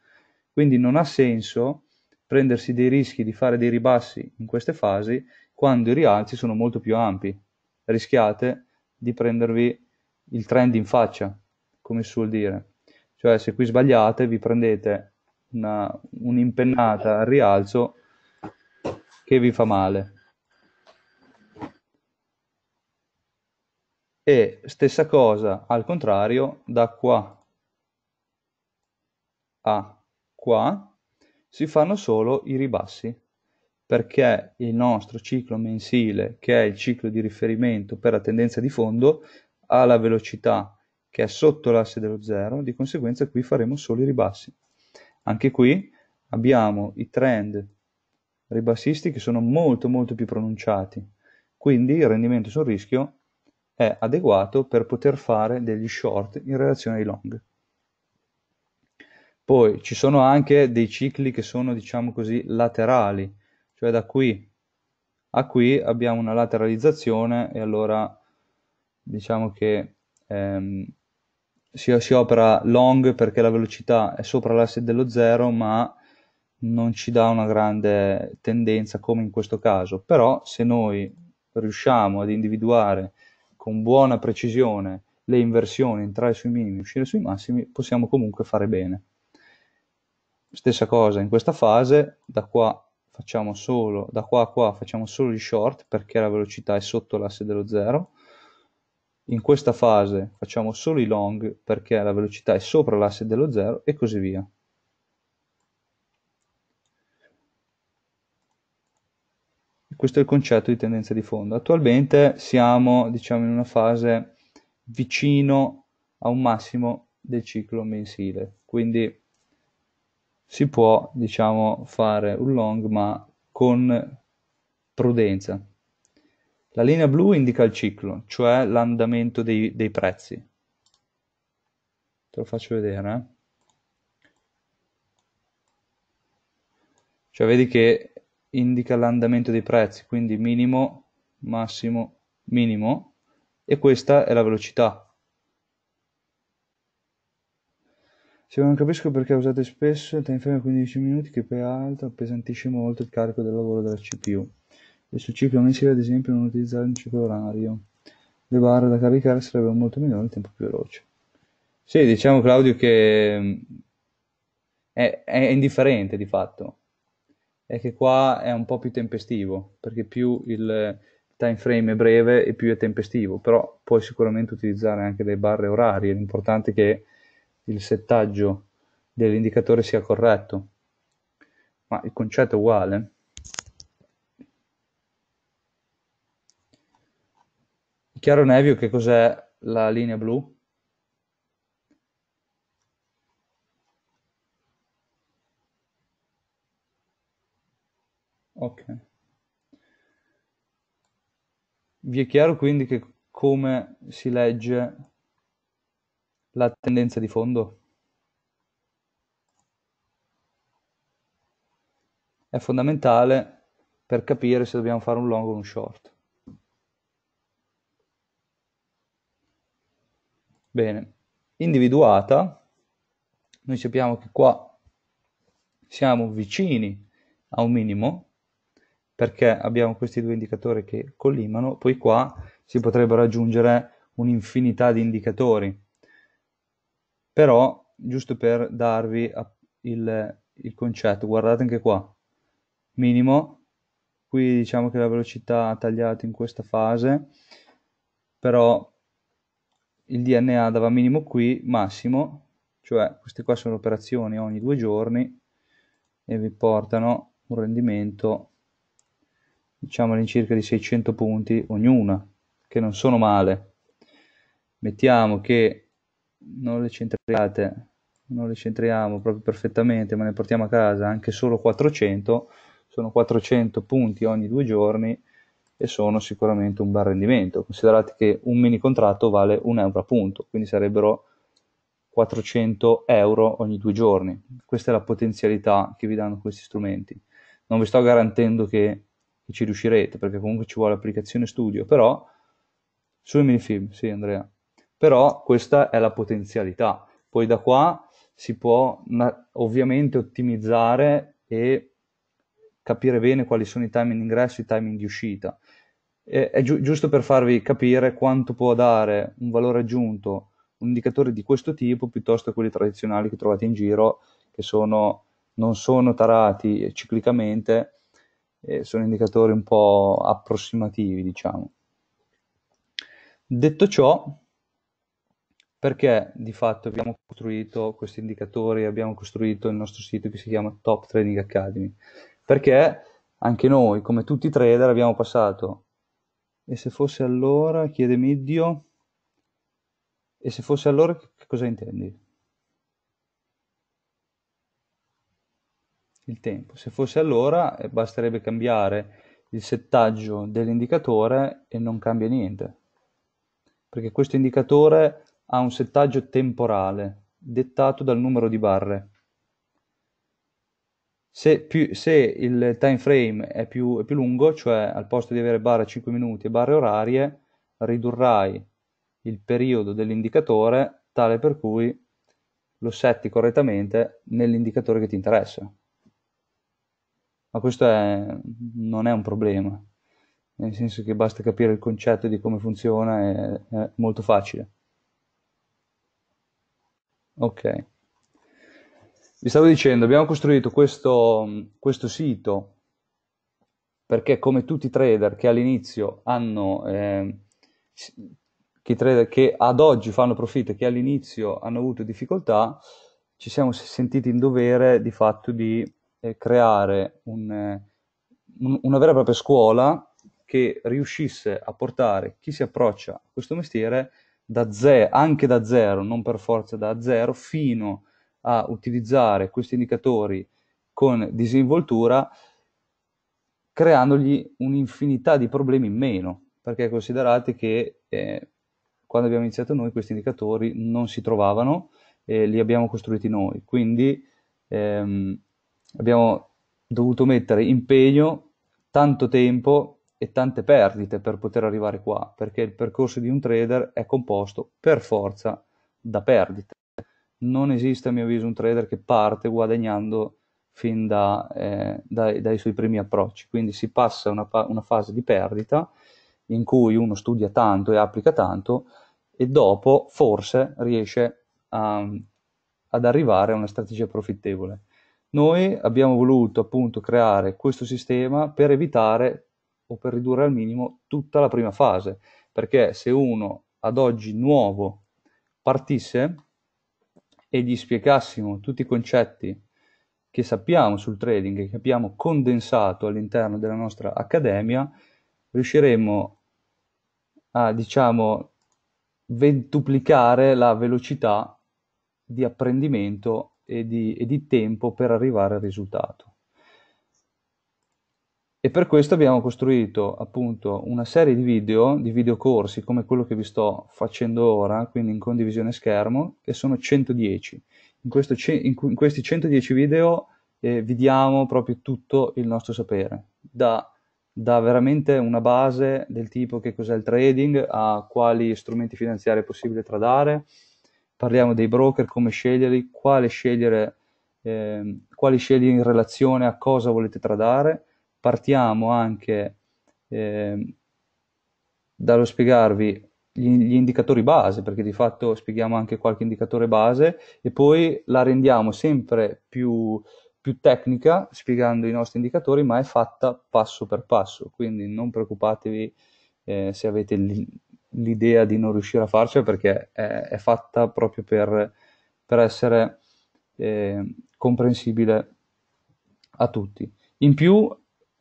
Quindi non ha senso prendersi dei rischi di fare dei ribassi in queste fasi quando i rialzi sono molto più ampi. Rischiate di prendervi il trend in faccia, come si suol dire. Cioè se qui sbagliate vi prendete una, un'impennata al rialzo che vi fa male. E stessa cosa al contrario, da qua a qua si fanno solo i ribassi perché il nostro ciclo mensile, che è il ciclo di riferimento per la tendenza di fondo, ha la velocità che è sotto l'asse dello zero, di conseguenza qui faremo solo i ribassi. Anche qui abbiamo i trend ribassisti che sono molto molto più pronunciati, quindi il rendimento sul rischio è adeguato per poter fare degli short in relazione ai long. Poi ci sono anche dei cicli che sono, diciamo così, laterali, cioè da qui a qui abbiamo una lateralizzazione e allora diciamo che ehm, si, si opera long perché la velocità è sopra l'asse dello zero, ma non ci dà una grande tendenza come in questo caso. Però se noi riusciamo ad individuare con buona precisione le inversioni, entrare sui minimi, uscire sui massimi, possiamo comunque fare bene. Stessa cosa in questa fase, da qua facciamo solo da qua a qua facciamo solo gli short perché la velocità è sotto l'asse dello zero in questa fase facciamo solo i long perché la velocità è sopra l'asse dello zero e così via. Questo è il concetto di tendenza di fondo. Attualmente siamo diciamo, in una fase vicino a un massimo del ciclo mensile, quindi si può diciamo, fare un long ma con prudenza. La linea blu indica il ciclo, cioè l'andamento dei, dei prezzi. Te lo faccio vedere. Eh? Cioè vedi che indica l'andamento dei prezzi, quindi minimo, massimo, minimo, e questa è la velocità. Se non capisco perché usate spesso il time frame a 15 minuti che per alta appesantisce molto il carico del lavoro della CPU. Il suo ciclo mensile ad esempio non utilizzare un ciclo orario. Le barre da caricare sarebbero molto minori il tempo più veloce. Sì, diciamo Claudio che mm, è, è indifferente di fatto. È che qua è un po' più tempestivo, perché più il time frame è breve e più è tempestivo, però puoi sicuramente utilizzare anche le barre orarie, l'importante è che il settaggio dell'indicatore sia corretto. Ma il concetto è uguale. Chiaro Nevio che cos'è la linea blu? Ok. Vi è chiaro quindi che come si legge la tendenza di fondo? È fondamentale per capire se dobbiamo fare un long o un short. Bene, individuata, noi sappiamo che qua siamo vicini a un minimo, perché abbiamo questi due indicatori che collimano, poi qua si potrebbero aggiungere un'infinità di indicatori. Però, giusto per darvi il, il concetto, guardate anche qua, minimo, qui diciamo che la velocità ha tagliato in questa fase, però il DNA dava minimo qui, massimo, cioè queste qua sono operazioni ogni due giorni e vi portano un rendimento diciamo all'incirca di 600 punti ognuna, che non sono male. Mettiamo che non le centriate, non le centriamo proprio perfettamente, ma ne portiamo a casa anche solo 400, sono 400 punti ogni due giorni e sono sicuramente un bel rendimento. Considerate che un mini contratto vale un euro a punto, quindi sarebbero 400 euro ogni due giorni. Questa è la potenzialità che vi danno questi strumenti. Non vi sto garantendo che, ci riuscirete, perché comunque ci vuole applicazione studio, però sui minifilm, sì Andrea, però questa è la potenzialità. Poi da qua si può ovviamente ottimizzare e capire bene quali sono i timing di ingresso e i timing di uscita eh, è giu- giusto per farvi capire quanto può dare un valore aggiunto un indicatore di questo tipo piuttosto che quelli tradizionali che trovate in giro, che sono, non sono tarati ciclicamente, eh, sono indicatori un po' approssimativi, diciamo. Detto ciò, perché di fatto abbiamo costruito questi indicatori, abbiamo costruito il nostro sito che si chiama Top Trading Academy? Perché anche noi, come tutti i trader, abbiamo passato e se fosse allora, chiede Middio. E se fosse allora, che cosa intendi? Il tempo. Se fosse allora, eh, basterebbe cambiare il settaggio dell'indicatore e non cambia niente. Perché questo indicatore ha un settaggio temporale dettato dal numero di barre. Se, più, se il time frame è più, è più, lungo, cioè al posto di avere barre 5 minuti e barre orarie, ridurrai il periodo dell'indicatore tale per cui lo setti correttamente nell'indicatore che ti interessa. Ma questo è, non è un problema, nel senso che basta capire il concetto di come funziona, è, è molto facile. Ok vi stavo dicendo, abbiamo costruito questo, questo sito perché come tutti i trader che all'inizio hanno, eh, che, trader che ad oggi fanno profitto e che all'inizio hanno avuto difficoltà, ci siamo sentiti in dovere di fatto di eh, creare un, eh, un, una vera e propria scuola che riuscisse a portare chi si approccia a questo mestiere da zero, anche da zero, non per forza da zero, fino a a utilizzare questi indicatori con disinvoltura creandogli un'infinità di problemi in meno, perché considerate che eh, quando abbiamo iniziato noi questi indicatori non si trovavano e li abbiamo costruiti noi, quindi ehm, abbiamo dovuto mettere impegno, tanto tempo e tante perdite per poter arrivare qua, perché il percorso di un trader è composto per forza da perdite non esiste a mio avviso un trader che parte guadagnando fin da, eh, dai, dai, suoi primi approcci, quindi si passa una, una fase di perdita in cui uno studia tanto e applica tanto e dopo forse riesce a, ad arrivare a una strategia profittevole. Noi abbiamo voluto appunto creare questo sistema per evitare o per ridurre al minimo tutta la prima fase, perché se uno ad oggi nuovo partisse e gli spiegassimo tutti i concetti che sappiamo sul trading, che abbiamo condensato all'interno della nostra accademia, riusciremo a, diciamo, ventuplicare la velocità di apprendimento e di, e di tempo per arrivare al risultato. E per questo abbiamo costruito appunto una serie di video, di videocorsi come quello che vi sto facendo ora, quindi in condivisione schermo, che sono 110. In, ce in questi 110 video eh, vi diamo proprio tutto il nostro sapere, da, da veramente una base del tipo che cos'è il trading, a quali strumenti finanziari è possibile tradare, parliamo dei broker, come sceglierli, quale scegliere, eh, quali scegliere in relazione a cosa volete tradare, partiamo anche eh, dallo spiegarvi gli, gli, indicatori base, perché di fatto spieghiamo anche qualche indicatore base e poi la rendiamo sempre più, più tecnica spiegando i nostri indicatori, ma è fatta passo per passo, quindi non preoccupatevi eh, se avete l'idea di non riuscire a farcela perché è, è fatta proprio per, per essere eh, comprensibile a tutti. In più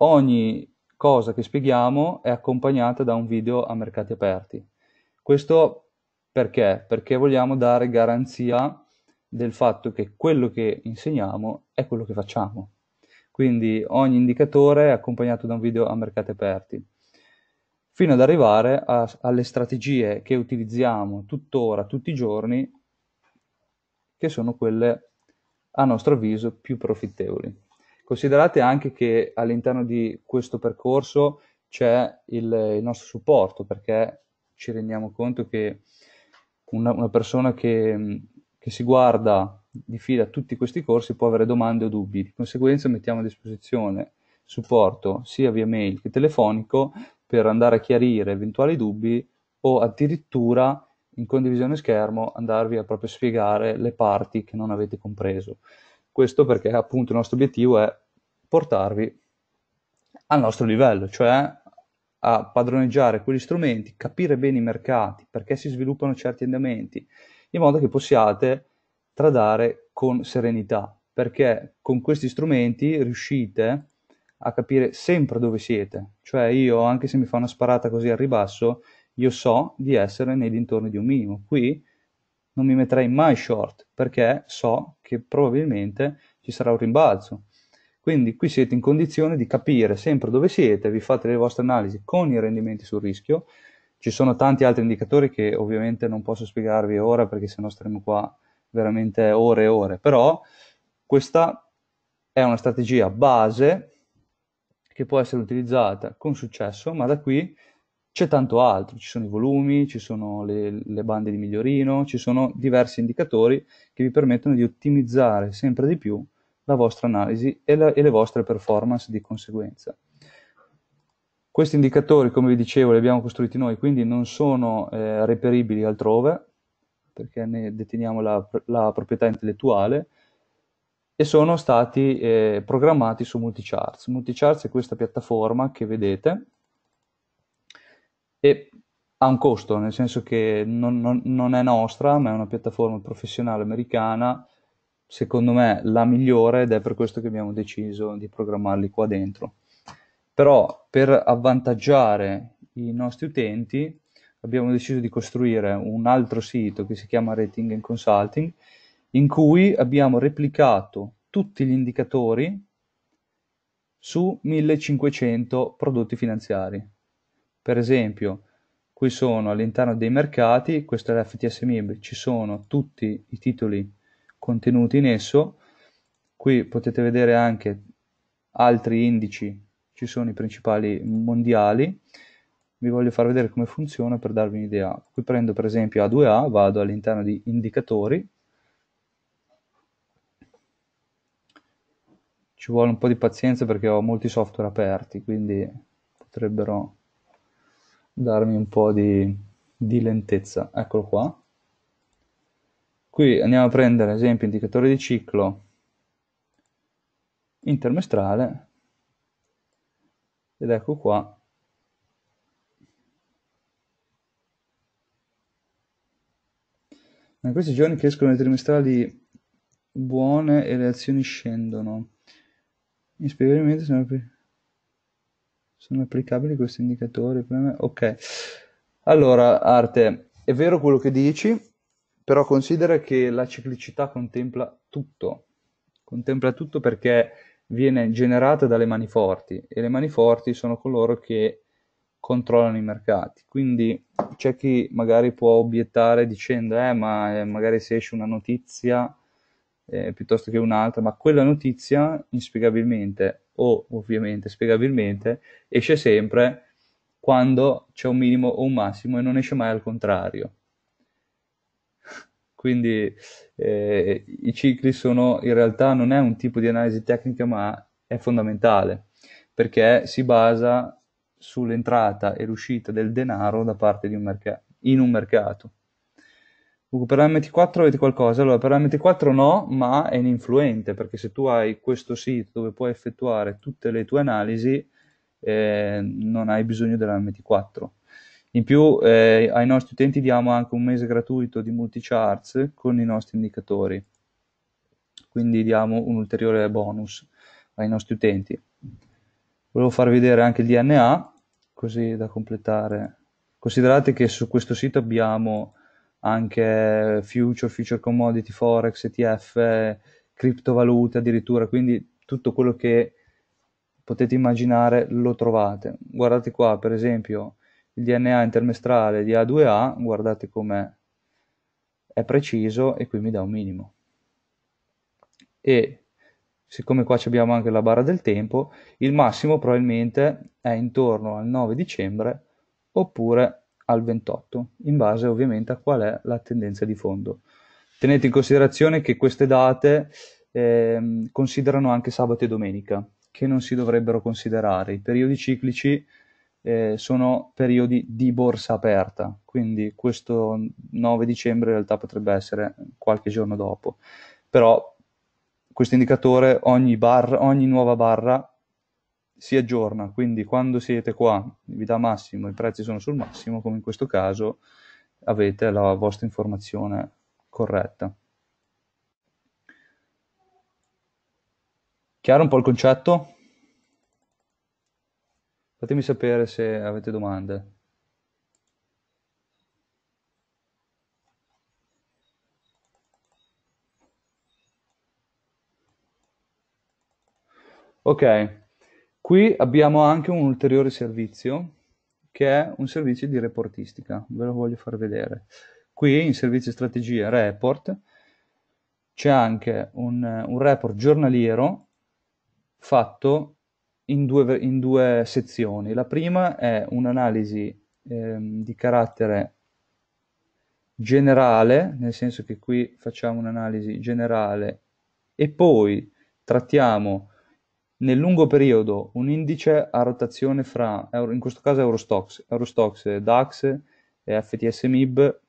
ogni cosa che spieghiamo è accompagnata da un video a mercati aperti. Questo perché? Perché vogliamo dare garanzia del fatto che quello che insegniamo è quello che facciamo. Quindi ogni indicatore è accompagnato da un video a mercati aperti, fino ad arrivare a, alle strategie che utilizziamo tuttora, tutti i giorni, che sono quelle a nostro avviso più profittevoli. Considerate anche che all'interno di questo percorso c'è il, il nostro supporto perché ci rendiamo conto che una, una persona che, che, si guarda di fila tutti questi corsi può avere domande o dubbi, di conseguenza mettiamo a disposizione supporto sia via mail che telefonico per andare a chiarire eventuali dubbi o addirittura in condivisione schermo andarvi a proprio spiegare le parti che non avete compreso. Questo perché appunto il nostro obiettivo è portarvi al nostro livello, cioè a padroneggiare quegli strumenti, capire bene i mercati, perché si sviluppano certi andamenti, in modo che possiate tradare con serenità, perché con questi strumenti riuscite a capire sempre dove siete, cioè io anche se mi fa una sparata così al ribasso, io so di essere nei dintorni di un minimo. Qui non mi metterei mai short perché so che probabilmente ci sarà un rimbalzo. Quindi qui siete in condizione di capire sempre dove siete, vi fate le vostre analisi con i rendimenti sul rischio. Ci sono tanti altri indicatori che ovviamente non posso spiegarvi ora perché sennò staremo qua veramente ore e ore, però questa è una strategia base che può essere utilizzata con successo, ma da qui c'è tanto altro, ci sono i volumi, ci sono le, le bande di migliorino, ci sono diversi indicatori che vi permettono di ottimizzare sempre di più la vostra analisi e, la, e le vostre performance di conseguenza. Questi indicatori, come vi dicevo, li abbiamo costruiti noi, quindi non sono eh, reperibili altrove, perché ne deteniamo la, la proprietà intellettuale, e sono stati eh, programmati su Multicharts. Multicharts è questa piattaforma che vedete, e ha un costo, nel senso che non, non, non è nostra, ma è una piattaforma professionale americana, secondo me la migliore ed è per questo che abbiamo deciso di programmarli qua dentro. Però per avvantaggiare i nostri utenti abbiamo deciso di costruire un altro sito che si chiama Rating and Consulting, in cui abbiamo replicato tutti gli indicatori su 1500 prodotti finanziari. Per esempio, qui sono all'interno dei mercati, questo è l'FTSMIB, ci sono tutti i titoli contenuti in esso, qui potete vedere anche altri indici, ci sono i principali mondiali, vi voglio far vedere come funziona per darvi un'idea. Qui prendo per esempio A2A, vado all'interno di indicatori, ci vuole un po' di pazienza perché ho molti software aperti, quindi potrebbero darmi un po' di, di lentezza. Eccolo qua. Qui andiamo a prendere esempio indicatore di ciclo intermestrale ed ecco qua in questi giorni che escono le trimestrali buone e le azioni scendono in esperimento sempre sono applicabili questi indicatori? Ok. Allora, Arte, è vero quello che dici, però considera che la ciclicità contempla tutto. Contempla tutto perché viene generata dalle mani forti e le mani forti sono coloro che controllano i mercati. Quindi c'è chi magari può obiettare dicendo eh ma eh, magari se esce una notizia eh, piuttosto che un'altra, ma quella notizia inspiegabilmente o ovviamente, spiegabilmente, esce sempre quando c'è un minimo o un massimo e non esce mai al contrario. Quindi eh, i cicli sono in realtà non è un tipo di analisi tecnica, ma è fondamentale perché si basa sull'entrata e l'uscita del denaro da parte di un mercato in un mercato per la MT4 avete qualcosa? Allora, per la MT4 no, ma è un influente, perché se tu hai questo sito dove puoi effettuare tutte le tue analisi, eh, non hai bisogno della MT4. In più, eh, ai nostri utenti diamo anche un mese gratuito di multicharts con i nostri indicatori, quindi diamo un ulteriore bonus ai nostri utenti. Volevo far vedere anche il DNA, così da completare. Considerate che su questo sito abbiamo anche future, future commodity, forex, ETF, eh, criptovalute addirittura, quindi tutto quello che potete immaginare lo trovate. Guardate qua per esempio il DNA intermestrale di A2A, guardate come è preciso e qui mi dà un minimo. E siccome qua abbiamo anche la barra del tempo, il massimo probabilmente è intorno al 9 dicembre oppure al 28, in base ovviamente a qual è la tendenza di fondo. Tenete in considerazione che queste date eh, considerano anche sabato e domenica, che non si dovrebbero considerare. I periodi ciclici eh, sono periodi di borsa aperta, quindi questo 9 dicembre in realtà potrebbe essere qualche giorno dopo. Però questo indicatore, ogni, barra, ogni nuova barra si aggiorna, quindi quando siete qua vi dà massimo, i prezzi sono sul massimo, come in questo caso avete la vostra informazione corretta. Chiaro un po' il concetto? Fatemi sapere se avete domande. Ok, Qui abbiamo anche un ulteriore servizio che è un servizio di reportistica, ve lo voglio far vedere. Qui in servizio strategie report c'è anche un, un, report giornaliero fatto in due, in due sezioni. La prima è un'analisi ehm, di carattere generale, nel senso che qui facciamo un'analisi generale e poi trattiamo nel lungo periodo un indice a rotazione fra, in questo caso Eurostox, Eurostox DAX, FTS MIB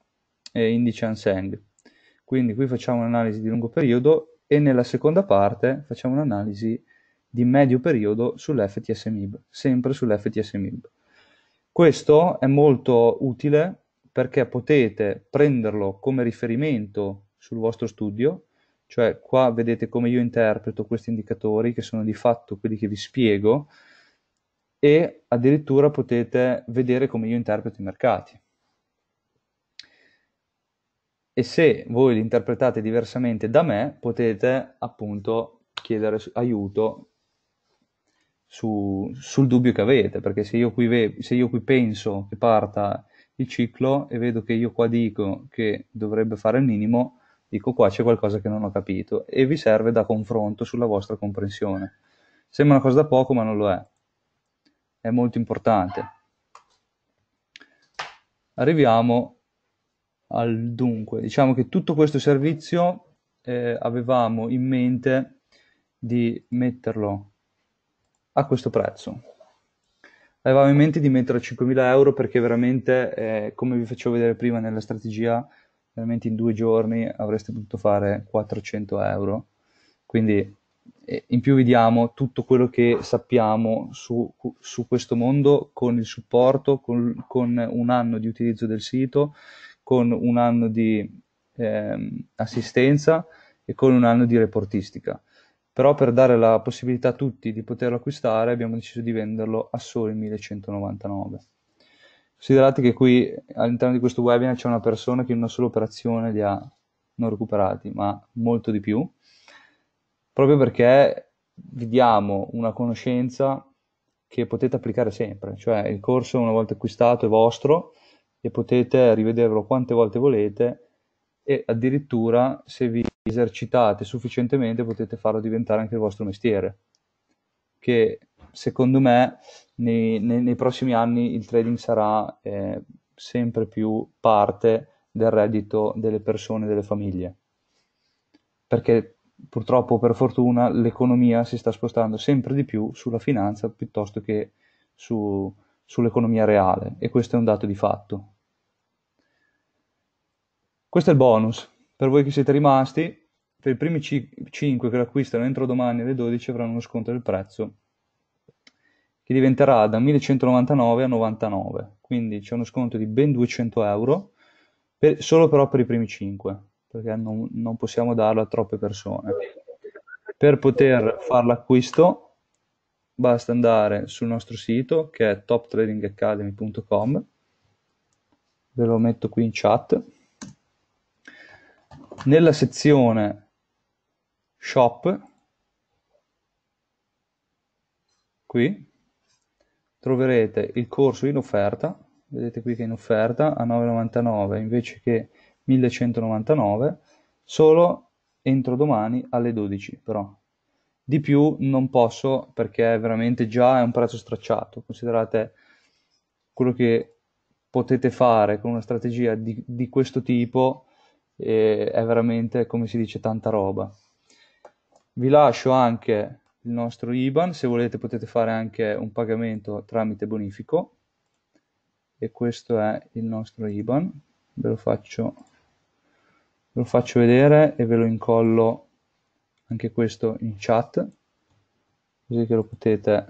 e indice Anseng. Quindi qui facciamo un'analisi di lungo periodo e nella seconda parte facciamo un'analisi di medio periodo sull'FTS MIB, sempre sull'FTS MIB. Questo è molto utile perché potete prenderlo come riferimento sul vostro studio cioè qua vedete come io interpreto questi indicatori che sono di fatto quelli che vi spiego e addirittura potete vedere come io interpreto i mercati. E se voi li interpretate diversamente da me, potete appunto chiedere aiuto su, sul dubbio che avete, perché se io, qui ve, se io qui penso che parta il ciclo e vedo che io qua dico che dovrebbe fare il minimo, dico qua c'è qualcosa che non ho capito e vi serve da confronto sulla vostra comprensione. Sembra una cosa da poco ma non lo è, è molto importante. Arriviamo al dunque, diciamo che tutto questo servizio eh, avevamo in mente di metterlo a questo prezzo. Avevamo in mente di metterlo a 5.000 euro perché veramente, eh, come vi facevo vedere prima nella strategia, veramente in due giorni avreste potuto fare 400 euro. Quindi eh, in più vi diamo tutto quello che sappiamo su, su questo mondo con il supporto, con, con, un anno di utilizzo del sito, con un anno di eh, assistenza e con un anno di reportistica. Però per dare la possibilità a tutti di poterlo acquistare abbiamo deciso di venderlo a soli 1199. Considerate che qui all'interno di questo webinar c'è una persona che in una sola operazione li ha non recuperati, ma molto di più, proprio perché vi diamo una conoscenza che potete applicare sempre, cioè il corso una volta acquistato è vostro e potete rivederlo quante volte volete e addirittura se vi esercitate sufficientemente potete farlo diventare anche il vostro mestiere che secondo me nei, nei, nei prossimi anni il trading sarà eh, sempre più parte del reddito delle persone, delle famiglie, perché purtroppo per fortuna l'economia si sta spostando sempre di più sulla finanza piuttosto che su, sull'economia reale e questo è un dato di fatto. Questo è il bonus, per voi che siete rimasti per i primi 5 che lo acquistano entro domani alle 12 avranno uno sconto del prezzo che diventerà da 1199 a 99 quindi c'è uno sconto di ben 200 euro per, solo però per i primi 5 perché non, non possiamo darlo a troppe persone per poter fare l'acquisto basta andare sul nostro sito che è toptradingacademy.com ve lo metto qui in chat nella sezione shop qui troverete il corso in offerta vedete qui che è in offerta a 9,99 invece che 1199 solo entro domani alle 12 però di più non posso perché veramente già è un prezzo stracciato considerate quello che potete fare con una strategia di, di questo tipo eh, è veramente come si dice tanta roba vi lascio anche il nostro IBAN, se volete potete fare anche un pagamento tramite bonifico e questo è il nostro IBAN, ve lo faccio, ve lo faccio vedere e ve lo incollo anche questo in chat così che lo potete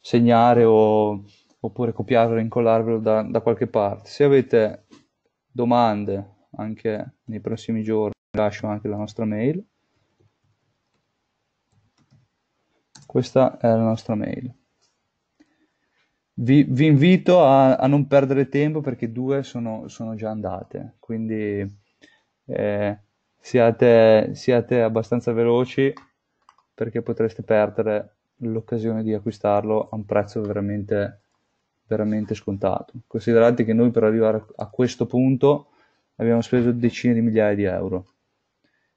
segnare o, oppure copiarlo e incollarvelo da, da qualche parte. Se avete domande anche nei prossimi giorni lascio anche la nostra mail Questa è la nostra mail. Vi, vi invito a, a, non perdere tempo perché due sono, sono già andate, quindi eh, siate, siate abbastanza veloci perché potreste perdere l'occasione di acquistarlo a un prezzo veramente, veramente scontato. Considerate che noi per arrivare a questo punto abbiamo speso decine di migliaia di euro,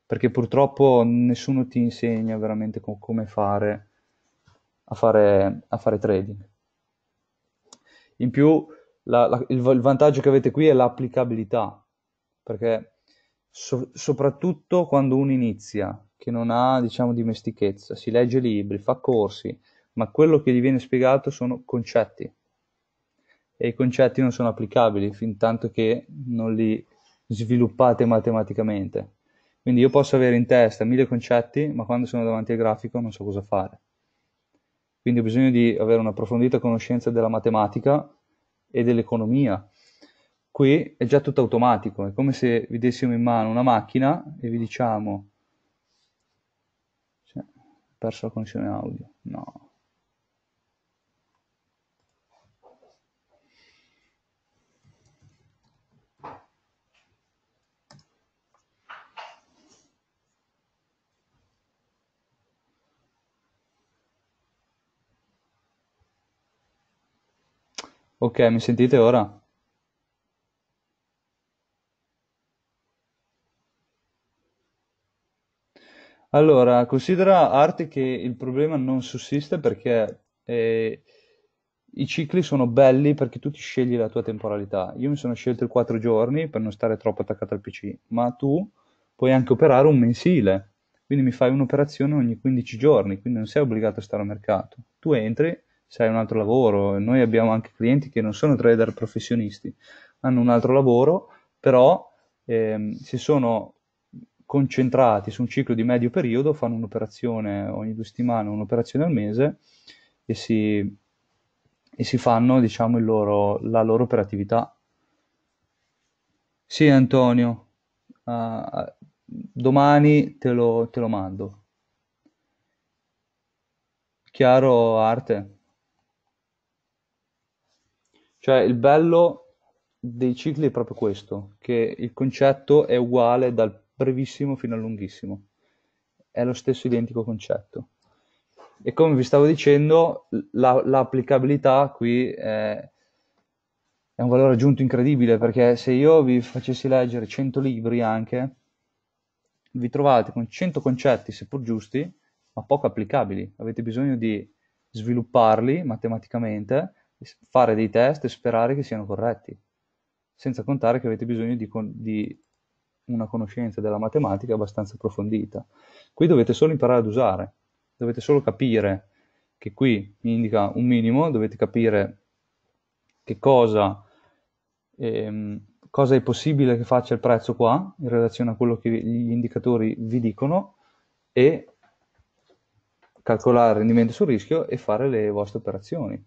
perché purtroppo nessuno ti insegna veramente com- come fare a fare, a fare trading. In più la, la, il, il, vantaggio che avete qui è l'applicabilità, perché so, soprattutto quando uno inizia, che non ha diciamo dimestichezza, si legge libri, fa corsi, ma quello che gli viene spiegato sono concetti e i concetti non sono applicabili fin tanto che non li sviluppate matematicamente. Quindi io posso avere in testa mille concetti, ma quando sono davanti al grafico non so cosa fare quindi ho bisogno di avere un'approfondita conoscenza della matematica e dell'economia. Qui è già tutto automatico, è come se vi dessimo in mano una macchina e vi diciamo... Cioè, ho perso la connessione audio, no... Ok, mi sentite ora? Allora, considera Arti che il problema non sussiste perché eh, i cicli sono belli perché tu ti scegli la tua temporalità. Io mi sono scelto i 4 giorni per non stare troppo attaccato al PC, ma tu puoi anche operare un mensile, quindi mi fai un'operazione ogni 15 giorni, quindi non sei obbligato a stare al mercato. Tu entri, sai, un altro lavoro. Noi abbiamo anche clienti che non sono trader professionisti, hanno un altro lavoro, però ehm, si sono concentrati su un ciclo di medio periodo, fanno un'operazione ogni due settimane, un'operazione al mese e si, e si fanno, diciamo, loro, la loro operatività. Sì, Antonio, uh, domani te lo, te lo mando. Chiaro, Arte. Cioè il bello dei cicli è proprio questo, che il concetto è uguale dal brevissimo fino al lunghissimo. È lo stesso identico concetto. E come vi stavo dicendo, la, l'applicabilità qui è, è un valore aggiunto incredibile, perché se io vi facessi leggere 100 libri anche, vi trovate con 100 concetti, seppur giusti, ma poco applicabili. Avete bisogno di svilupparli matematicamente fare dei test e sperare che siano corretti, senza contare che avete bisogno di, con- di una conoscenza della matematica abbastanza approfondita. Qui dovete solo imparare ad usare, dovete solo capire che qui mi indica un minimo, dovete capire che cosa, ehm, cosa è possibile che faccia il prezzo qua in relazione a quello che gli indicatori vi dicono e calcolare il rendimento sul rischio e fare le vostre operazioni.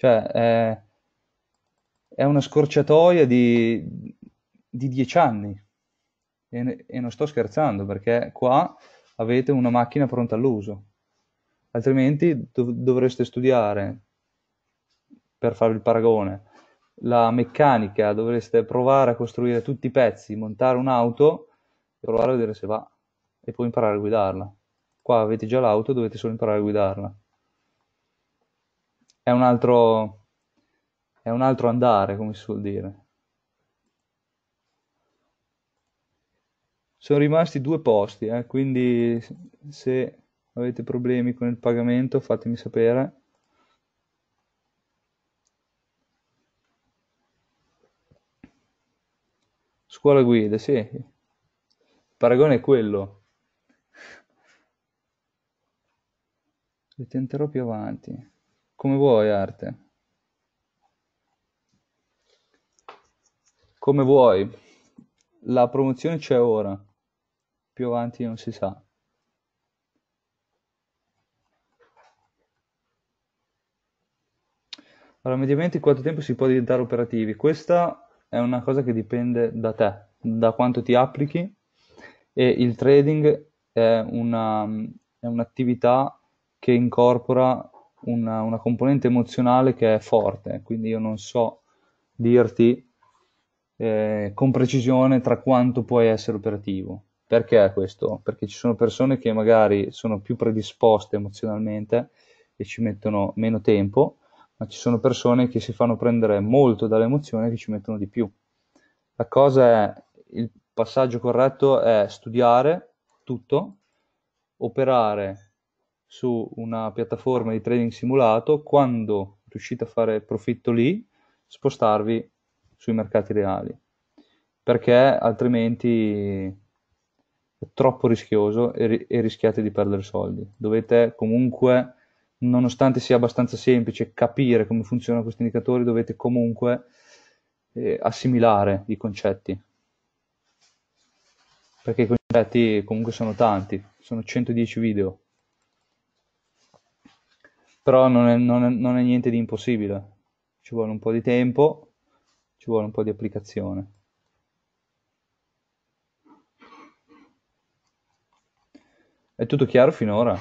Cioè, è, eh, è una scorciatoia di, di 10 anni. E, e non sto scherzando, perché qua avete una macchina pronta all'uso. Altrimenti dov- dovreste studiare, per fare il paragone, la meccanica, dovreste provare a costruire tutti i pezzi, montare un'auto e provare a vedere se va e poi imparare a guidarla. Qua avete già l'auto, dovete solo imparare a guidarla è un altro, è un altro andare, come si suol dire. Sono rimasti due posti, eh, quindi se avete problemi con il pagamento fatemi sapere. Scuola guida, sì. Il paragone è quello. Li tenterò più avanti. Come vuoi, arte. Come vuoi. La promozione c'è ora. Più avanti non si sa. Allora, mediamente in quanto tempo si può diventare operativi? Questa è una cosa che dipende da te, da quanto ti applichi e il trading è, una, è un'attività che incorpora una, una componente emozionale che è forte, quindi io non so dirti eh, con precisione tra quanto puoi essere operativo. Perché questo? Perché ci sono persone che magari sono più predisposte emozionalmente e ci mettono meno tempo, ma ci sono persone che si fanno prendere molto dall'emozione e che ci mettono di più. La cosa è, il passaggio corretto è studiare tutto, operare su una piattaforma di trading simulato, quando riuscite a fare profitto lì, spostarvi sui mercati reali, perché altrimenti è troppo rischioso e, e rischiate di perdere soldi. Dovete comunque, nonostante sia abbastanza semplice capire come funzionano questi indicatori, dovete comunque eh, assimilare i concetti perché i concetti comunque sono tanti, sono 110 video però non è, non, è, non è, niente di impossibile, ci vuole un po' di tempo, ci vuole un po' di applicazione. È tutto chiaro finora?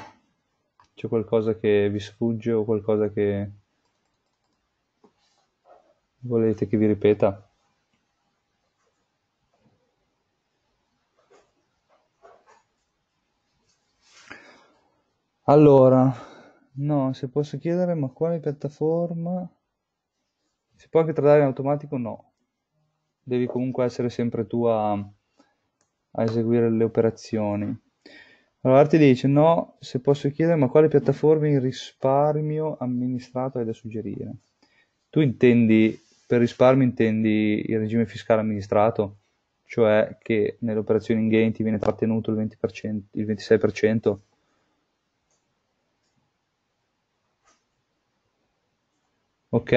C'è qualcosa che vi sfugge o qualcosa che volete che vi ripeta? Allora, No, se posso chiedere, ma quale piattaforma? Si può anche tradare in automatico? No. Devi comunque essere sempre tu a, a eseguire le operazioni. Allora ti dice, no, se posso chiedere, ma quale piattaforma in risparmio amministrato hai da suggerire? Tu intendi, per risparmio intendi il regime fiscale amministrato, cioè che nelle operazioni in gain ti viene trattenuto il, 20%, il 26%, Ok,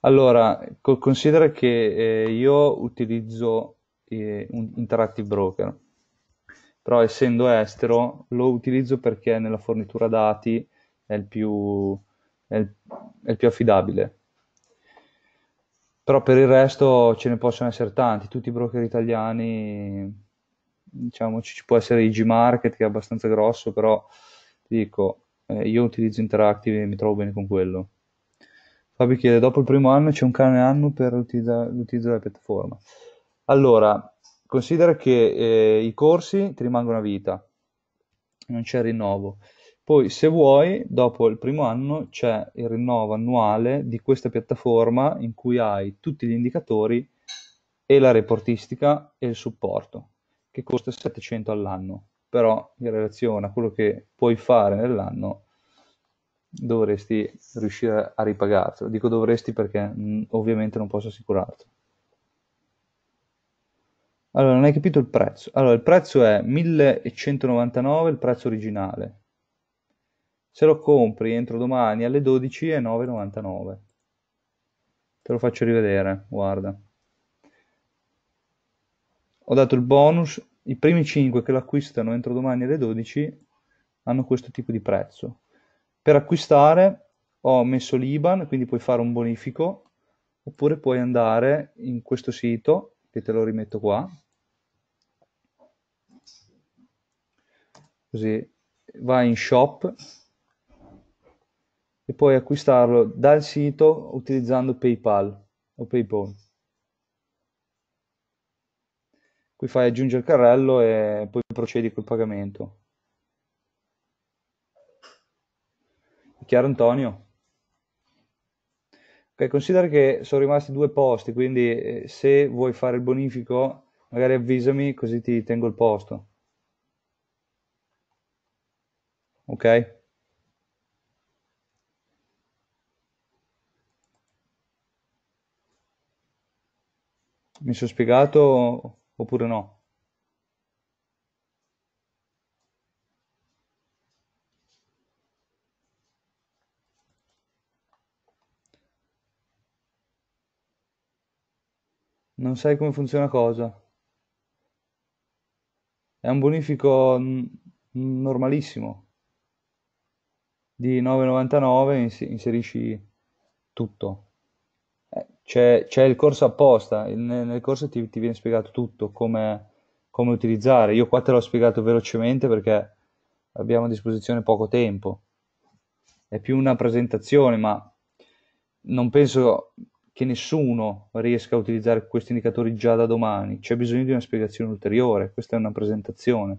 allora co- considera che eh, io utilizzo eh, un Interactive Broker, però essendo estero lo utilizzo perché nella fornitura dati è il più, è il- è il più affidabile. Però per il resto ce ne possono essere tanti, tutti i broker italiani, diciamo ci, ci può essere IG Market che è abbastanza grosso, però ti dico, eh, io utilizzo Interactive e mi trovo bene con quello. Fabio chiede, dopo il primo anno c'è un cane annuo per l'utilizzo, l'utilizzo della piattaforma? Allora, considera che eh, i corsi ti rimangono a vita, non c'è rinnovo. Poi, se vuoi, dopo il primo anno c'è il rinnovo annuale di questa piattaforma in cui hai tutti gli indicatori e la reportistica e il supporto, che costa 700 all'anno, però in relazione a quello che puoi fare nell'anno dovresti riuscire a ripagartelo. Dico dovresti perché mm, ovviamente non posso assicurartelo. Allora, non hai capito il prezzo. Allora, il prezzo è 1199, il prezzo originale. Se lo compri entro domani alle 12 è 9,99. Te lo faccio rivedere, guarda. Ho dato il bonus, i primi 5 che lo acquistano entro domani alle 12 hanno questo tipo di prezzo. Per acquistare ho messo l'IBAN, quindi puoi fare un bonifico, oppure puoi andare in questo sito, che te lo rimetto qua, così vai in shop e puoi acquistarlo dal sito utilizzando PayPal o PayPal. Qui fai aggiungere il carrello e poi procedi col pagamento. chiaro Antonio? Ok, considera che sono rimasti due posti, quindi eh, se vuoi fare il bonifico, magari avvisami così ti tengo il posto. Ok? Mi sono spiegato oppure no? Non sai come funziona cosa. È un bonifico mm, mm, normalissimo. Di 9,99 inserisci tutto. Eh, c'è, il corso apposta, nel, nel corso ti, ti, viene spiegato tutto, come, come, utilizzare. Io qua te l'ho spiegato velocemente perché abbiamo a disposizione poco tempo. È più una presentazione, ma non penso che nessuno riesca a utilizzare questi indicatori già da domani, c'è bisogno di una spiegazione ulteriore, questa è una presentazione.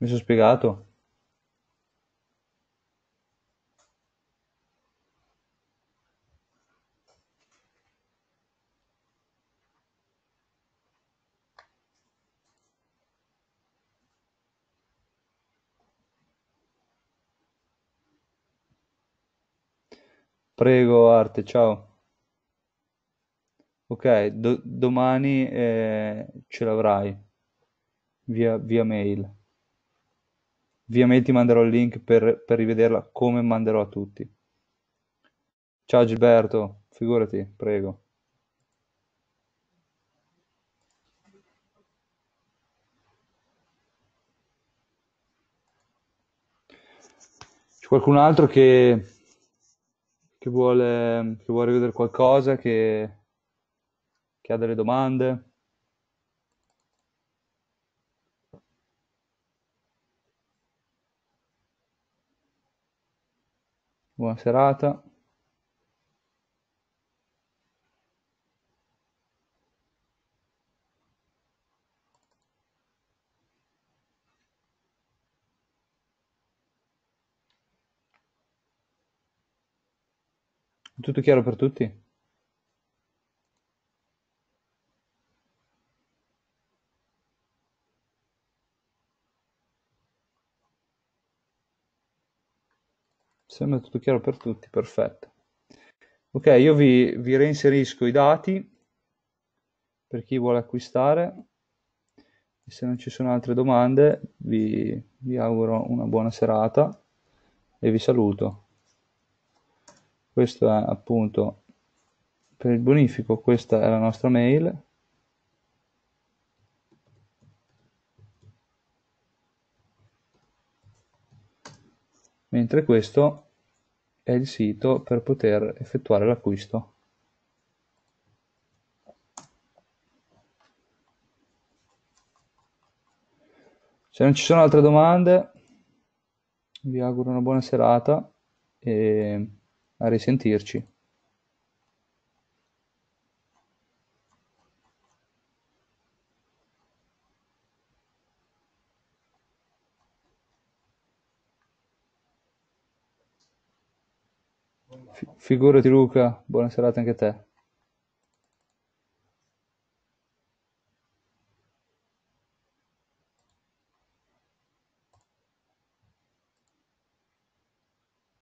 Mi sono spiegato? Prego Arte, ciao. Ok, do- domani eh, ce l'avrai via, via mail. Via mail ti manderò il link per, per rivederla come manderò a tutti. Ciao Gilberto, figurati, prego. C'è qualcun altro che che vuole, che vuole vedere qualcosa, che, che ha delle domande. Buona serata. Tutto chiaro per tutti? Sembra tutto chiaro per tutti, perfetto. Ok, io vi, vi reinserisco i dati per chi vuole acquistare. E se non ci sono altre domande, vi, vi auguro una buona serata e vi saluto questo è appunto per il bonifico questa è la nostra mail mentre questo è il sito per poter effettuare l'acquisto se non ci sono altre domande vi auguro una buona serata e a risentirci. Figurati Luca, buona serata anche a te.